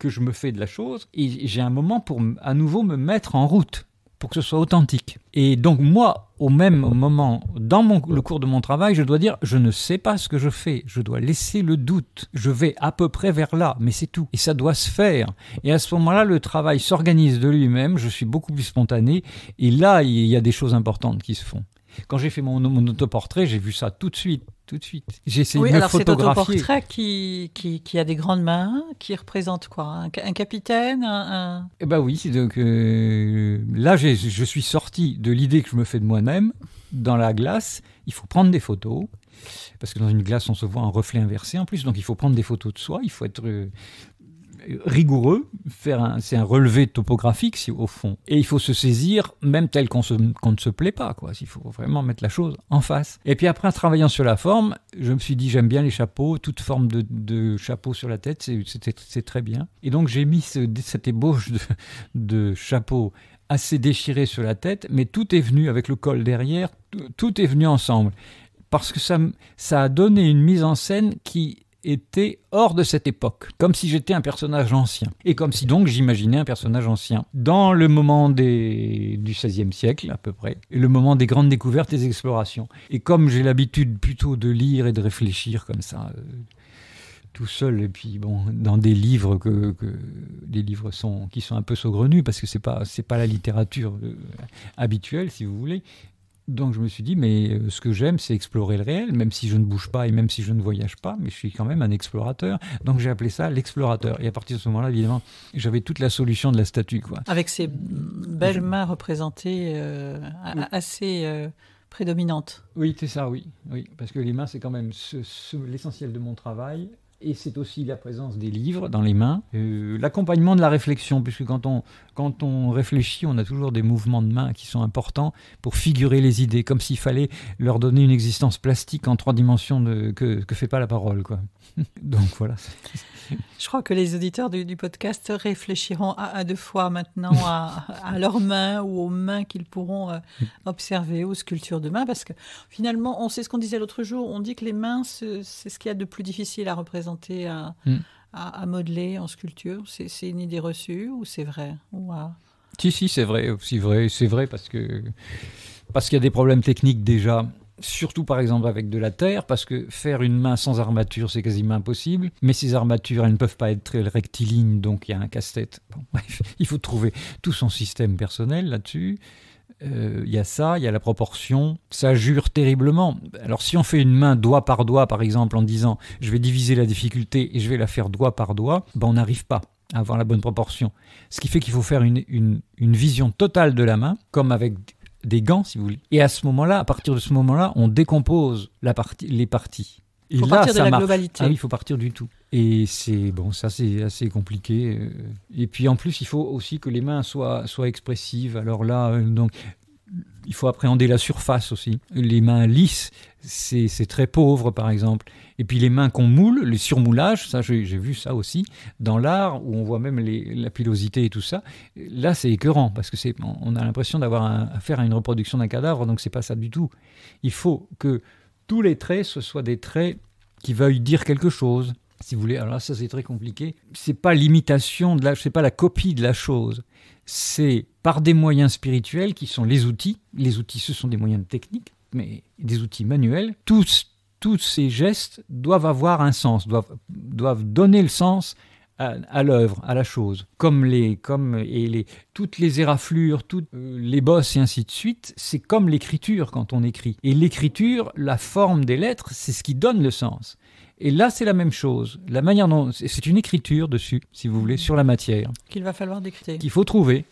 que je me fais de la chose, et j'ai un moment pour à nouveau me mettre en route pour que ce soit authentique. Et donc moi, au même moment, dans le cours de mon travail, je dois dire, je ne sais pas ce que je fais, je dois laisser le doute, je vais à peu près vers là, mais c'est tout. Et ça doit se faire. Et à ce moment-là, le travail s'organise de lui-même, je suis beaucoup plus spontané, et là, il y a des choses importantes qui se font. Quand j'ai fait mon autoportrait, j'ai vu ça tout de suite tout de suite. J'ai essayé de me photographier. qui, qui, a des grandes mains, qui représente quoi un, capitaine un, eh ben oui, donc euh, là, je suis sorti de l'idée que je me fais de moi-même. Dans la glace, il faut prendre des photos. Parce que dans une glace, on se voit un reflet inversé en plus, donc il faut prendre des photos de soi, il faut être, euh, rigoureux, faire c'est un relevé topographique au fond. Et il faut se saisir, même tel qu'on, ne se plaît pas, quoi. s'il faut vraiment mettre la chose en face. Et puis après, en travaillant sur la forme, je me suis dit, j'aime bien les chapeaux, toute forme de, chapeau sur la tête, c'est, c'est, très bien. Et donc j'ai mis cette ébauche de, de chapeau assez déchiré sur la tête, mais tout est venu avec le col derrière, tout est venu ensemble. Parce que ça, ça a donné une mise en scène qui était hors de cette époque, comme si j'étais un personnage ancien, et comme si donc j'imaginais un personnage ancien. Dans le moment des, du XVIe siècle à peu près, et le moment des grandes découvertes et explorations. Et comme j'ai l'habitude plutôt de lire et de réfléchir comme ça, euh, tout seul, et puis bon, dans des livres que, que livres sont, qui sont un peu saugrenus, parce que c'est pas pas la littérature euh, habituelle, si vous voulez, donc je me suis dit, mais euh, ce que j'aime, c'est explorer le réel, même si je ne bouge pas et même si je ne voyage pas, mais je suis quand même un explorateur. Donc j'ai appelé ça l'explorateur. Et à partir de ce moment-là, évidemment, j'avais toute la solution de la statue. Quoi. Avec ces belles mains représentées euh, assez... Euh, prédominantes. Oui, c'est ça, oui. oui. Parce que les mains, c'est quand même l'essentiel de mon travail et c'est aussi la présence des livres dans les mains, euh, l'accompagnement de la réflexion, puisque quand on, quand on réfléchit, on a toujours des mouvements de mains qui sont importants pour figurer les idées, comme s'il fallait leur donner une existence plastique en trois dimensions que ne fait pas la parole. Quoi. Donc voilà. Je crois que les auditeurs du, podcast réfléchiront à, deux fois maintenant à, leurs mains ou aux mains qu'ils pourront euh, mm. observer aux sculptures de mains, parce que finalement, on sait ce qu'on disait l'autre jour, on dit que les mains, c'est ce qu'il y a de plus difficile à représenter, à, mm. modeler en sculpture. C'est une idée reçue ou c'est vrai euh? Si, si, c'est vrai, c'est vrai, c'est vrai parce que parce qu'il y a des problèmes techniques déjà surtout par exemple avec de la terre, parce que faire une main sans armature, c'est quasiment impossible. Mais ces armatures, elles ne peuvent pas être très rectilignes, donc il y a un casse-tête. il faut trouver tout son système personnel là-dessus. Euh, il y a ça, il y a la proportion, ça jure terriblement. Alors si on fait une main doigt par doigt, par exemple, en disant je vais diviser la difficulté et je vais la faire doigt par doigt, ben, on n'arrive pas à avoir la bonne proportion. Ce qui fait qu'il faut faire une vision totale de la main, comme avec des gants, si vous voulez. Et à ce moment-là, à partir de ce moment-là, on décompose la partie, les parties. Il faut partir de la globalité. Ah il faut partir du tout. Et c'est bon, ça c'est assez compliqué. Euh. Et puis en plus, il faut aussi que les mains soient, soient expressives. Alors là, euh, donc il faut appréhender la surface aussi. Les mains lisses, c'est très pauvre, par exemple. Et puis les mains qu'on moule, les surmoulages, ça, j'ai vu ça aussi dans l'art, où on voit même la pilosité et tout ça. Là, c'est écœurant, parce que c'est on a l'impression d'avoir affaire à une reproduction d'un cadavre, donc c'est pas ça du tout. Il faut que tous les traits, ce soient des traits qui veuillent dire quelque chose si vous voulez. Alors ça c'est très compliqué. C'est pas l'imitation de la, c'est pas la copie de la chose. C'est par des moyens spirituels qui sont les outils. Les outils, ce sont des moyens techniques, mais des outils manuels. Tous, tous ces gestes doivent avoir un sens, doivent, doivent donner le sens à, l'œuvre, à la chose. Comme les, comme et les, toutes les éraflures, toutes euh, les bosses et ainsi de suite, c'est comme l'écriture quand on écrit. Et l'écriture, la forme des lettres, c'est ce qui donne le sens. Et là, c'est la même chose. La manière non, c'est une écriture dessus, si vous voulez, sur la matière. Qu'il va falloir décrypter. Qu'il faut trouver.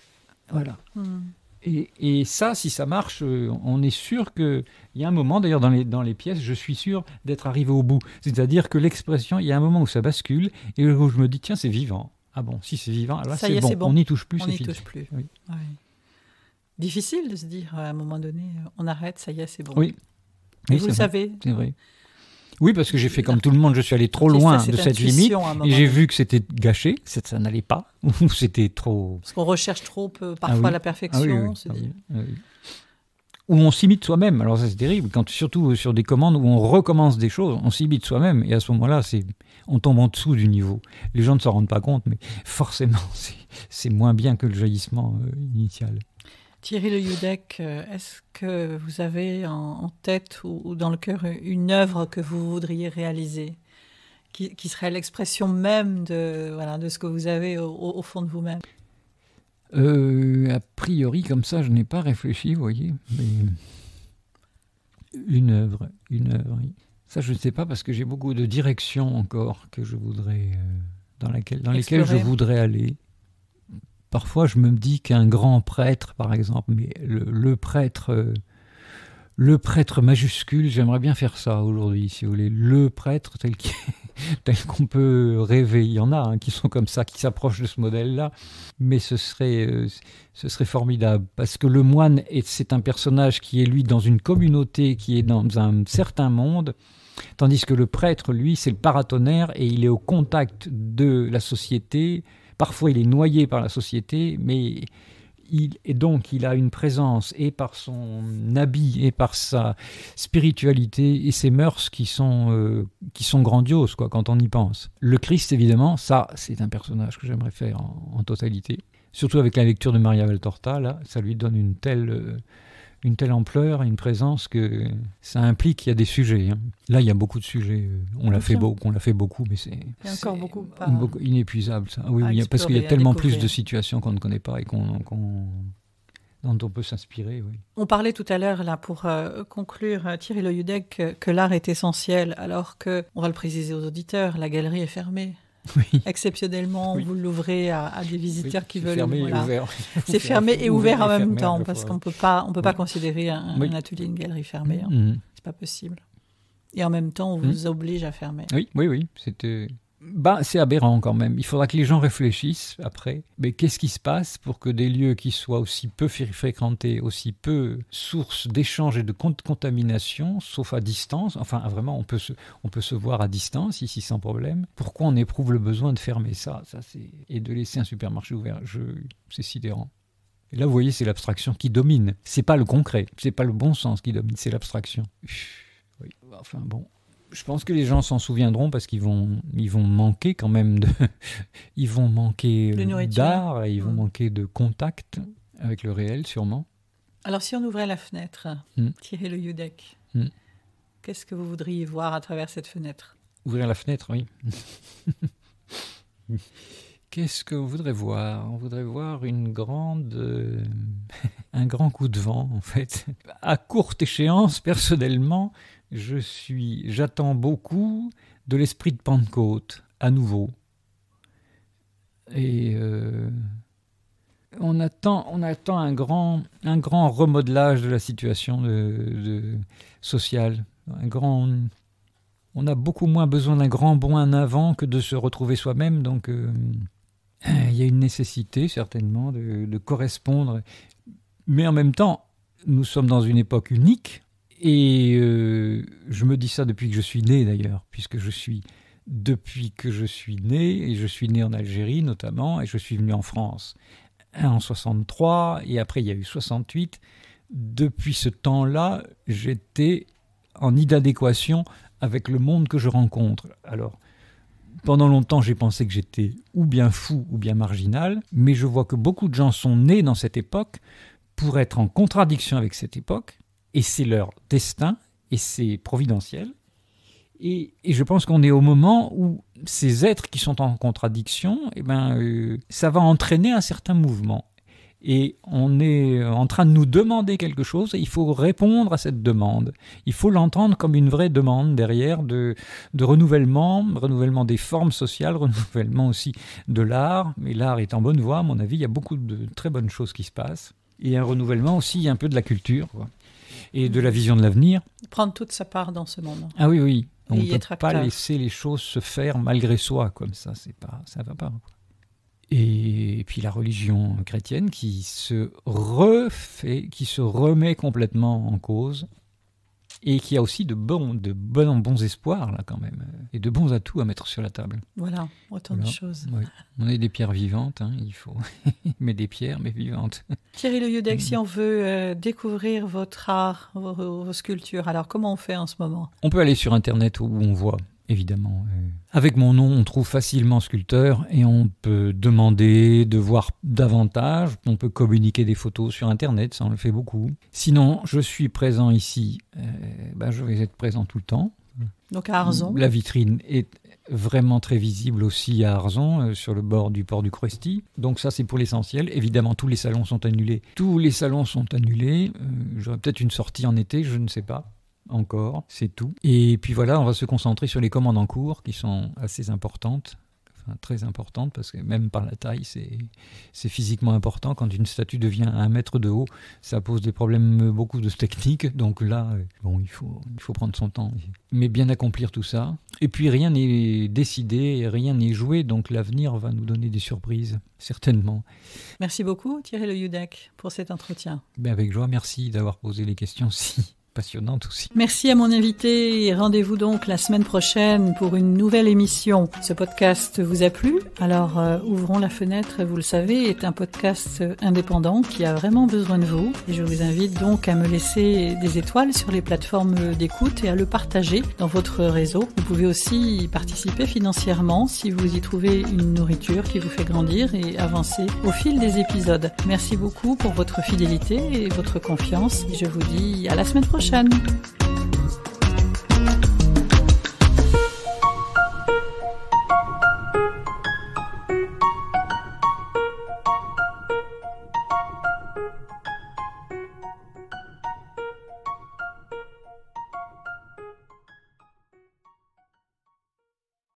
Voilà. Hmm. Et, et, ça, si ça marche, euh, on est sûr que. Il y a un moment, d'ailleurs, dans les, dans les pièces, je suis sûr d'être arrivé au bout. C'est-à-dire que l'expression, il y a un moment où ça bascule et où je me dis, tiens, c'est vivant. Ah bon, si c'est vivant, alors c'est bon. On n'y touche plus, c'est fini. touche plus. Difficile de se dire à un moment donné, euh, on arrête, ça y est, c'est bon. Oui. Et vous savez. C'est vrai. Oui, parce que j'ai fait comme tout le monde, je suis allé trop loin de cette limite et j'ai vu que c'était gâché, que ça n'allait pas, ou c'était trop. Parce qu'on recherche trop parfois la perfection. Ah où on s'imite soi-même. Alors ça c'est terrible, quand, surtout euh, sur des commandes où on recommence des choses, on s'imite soi-même, et à ce moment-là, c'est, on tombe en dessous du niveau. Les gens ne s'en rendent pas compte, mais forcément, c'est, moins bien que le jaillissement euh, initial. Thierry Le Yudec, euh, est-ce que vous avez en, tête ou, dans le cœur une œuvre que vous voudriez réaliser, qui, serait l'expression même de, voilà, de ce que vous avez au, fond de vous-même euh, A priori, comme ça, je n'ai pas réfléchi, vous voyez. une œuvre, une œuvre. Ça, je ne sais pas parce que j'ai beaucoup de directions encore que je voudrais, euh, dans, lesquelles je voudrais aller parfois je me dis qu'un grand prêtre, par exemple, mais le, prêtre, euh, le prêtre majuscule, j'aimerais bien faire ça aujourd'hui, si vous voulez, le prêtre tel qu'on peut rêver. Il y en a hein, qui sont comme ça, qui s'approchent de ce modèle-là, mais ce euh, ce serait formidable. Parce que le moine, c'est un personnage qui est, lui, dans une communauté, qui est dans un certain monde, tandis que le prêtre, lui, c'est le paratonnerre et il est au contact de la société, Parfois, il est noyé par la société, mais il, est donc il a une présence et par son habit et par sa spiritualité et ses mœurs qui sont, euh, qui sont grandioses quoi, quand on y pense. Le Christ, évidemment, ça, c'est un personnage que j'aimerais faire en, totalité. Surtout avec la lecture de Maria Valtorta, là, ça lui donne une telle... Euh, une telle ampleur une présence que ça implique qu'il y a des sujets. Hein. Là, il y a beaucoup de sujets. Euh, on l'a fait, beaucoup, mais c'est encore beaucoup, inépuisable. Oui, parce qu'il y a tellement plus de situations qu'on ne connaît pas et qu'on dont on peut s'inspirer. On parlait tout à l'heure, là, pour euh, conclure, euh, Thierry le que, que l'art est essentiel, alors que, on va le préciser aux auditeurs, la galerie est fermée. Exceptionnellement, vous l'ouvrez à, des visiteurs qui veulent. C'est fermé et ouvert. en même temps, parce qu'on peut pas, on peut pas considérer un, atelier, une galerie fermée. Ce hein. n'est mm-hmm. C'est pas possible. Et en même temps, on mm-hmm. vous oblige à fermer. Oui, oui, oui. C'était bah, c'est aberrant quand même. Il faudra que les gens réfléchissent après. Mais qu'est-ce qui se passe pour que des lieux qui soient aussi peu fréquentés, aussi peu source d'échanges et de contamination, sauf à distance, enfin vraiment on peut, se, on peut se voir à distance ici sans problème, pourquoi on éprouve le besoin de fermer ça, ça c'est et de laisser un supermarché ouvert C'est sidérant. Et là, vous voyez, c'est l'abstraction qui domine. C'est pas le concret, c'est pas le bon sens qui domine, c'est l'abstraction. Oui, enfin bon je pense que les gens s'en souviendront parce qu'ils vont, ils vont manquer quand même de, ils vont manquer d'art, ils vont mm. manquer de contact avec le réel sûrement. Alors si on ouvrait la fenêtre, mm. tirer le yudec, mm. qu'est-ce que vous voudriez voir à travers cette fenêtre Ouvrir la fenêtre, oui. Qu'est-ce qu'on voudrait voir On voudrait voir une grande, euh, un grand coup de vent, en fait. À courte échéance, personnellement, je suis, j'attends beaucoup de l'esprit de Pentecôte à nouveau. Et euh, on attend, on attend un grand, un grand remodelage de la situation de, sociale, un grand. On a beaucoup moins besoin d'un grand bond en avant que de se retrouver soi-même, donc euh, il y a une nécessité certainement de correspondre. Mais en même temps, nous sommes dans une époque unique et euh, je me dis ça depuis que je suis né d'ailleurs, puisque je suis depuis que je suis né, et je suis né en Algérie notamment, et je suis venu en France. en 63, et après il y a eu 68. Depuis ce temps-là, j'étais en inadéquation avec le monde que je rencontre. Alors, pendant longtemps, j'ai pensé que j'étais ou bien fou ou bien marginal, mais je vois que beaucoup de gens sont nés dans cette époque pour être en contradiction avec cette époque, et c'est leur destin, et c'est providentiel. Et, je pense qu'on est au moment où ces êtres qui sont en contradiction, et eh ben, euh, ça va entraîner un certain mouvement. Et on est en train de nous demander quelque chose et il faut répondre à cette demande. Il faut l'entendre comme une vraie demande derrière de, de renouvellement, renouvellement des formes sociales, renouvellement aussi de l'art. Mais l'art est en bonne voie, à mon avis, il y a beaucoup de très bonnes choses qui se passent. Et un renouvellement aussi un peu de la culture. Quoi et de la vision de l'avenir. Prendre toute sa part dans ce moment. Ah oui, oui. On ne peut pas laisser les choses se faire malgré soi, comme ça, c'est pas, ça va pas. Et puis la religion chrétienne qui se refait, qui se remet complètement en cause et qui a aussi de bons, de bons, bons espoirs, là, quand même, et de bons atouts à mettre sur la table. Voilà, autant de choses. On est des pierres vivantes, hein, il faut. mais des pierres, mais vivantes. Thierry Leyudec, si mm. on veut euh, découvrir votre art, vos, sculptures, alors comment on fait en ce moment On peut aller sur Internet où on voit évidemment. Euh, avec mon nom, on trouve facilement sculpteur et on peut demander de voir davantage. On peut communiquer des photos sur Internet, ça on le fait beaucoup. Sinon, je suis présent ici, euh, bah, je vais être présent tout le temps. Donc à Arzon La vitrine est vraiment très visible aussi à Arzon, euh, sur le bord du port du Cresti. Donc ça, c'est pour l'essentiel. Évidemment, tous les salons sont annulés. Tous les salons sont annulés. J'aurais peut-être une sortie en été, je ne sais pas encore, c'est tout. Et puis voilà, on va se concentrer sur les commandes en cours qui sont assez importantes très importantes, parce que même par la taille, c'est physiquement important. Quand une statue devient un mètre de haut, ça pose des problèmes beaucoup de technique. Donc là, bon, il faut, il faut prendre son temps. Mais bien accomplir tout ça. Et puis rien n'est décidé, rien n'est joué, donc l'avenir va nous donner des surprises, certainement. Merci beaucoup, Thierry Le pour cet entretien. Ben, avec joie, merci d'avoir posé les questions si, aussi. Merci à mon invité. Rendez-vous donc la semaine prochaine pour une nouvelle émission. Ce podcast vous a plu Alors euh, ouvrons la fenêtre, vous le savez, est un podcast indépendant qui a vraiment besoin de vous. Et je vous invite donc à me laisser des étoiles sur les plateformes d'écoute et à le partager dans votre réseau. Vous pouvez aussi participer financièrement si vous y trouvez une nourriture qui vous fait grandir et avancer au fil des épisodes. Merci beaucoup pour votre fidélité et votre confiance. Je vous dis à la semaine prochaine. session.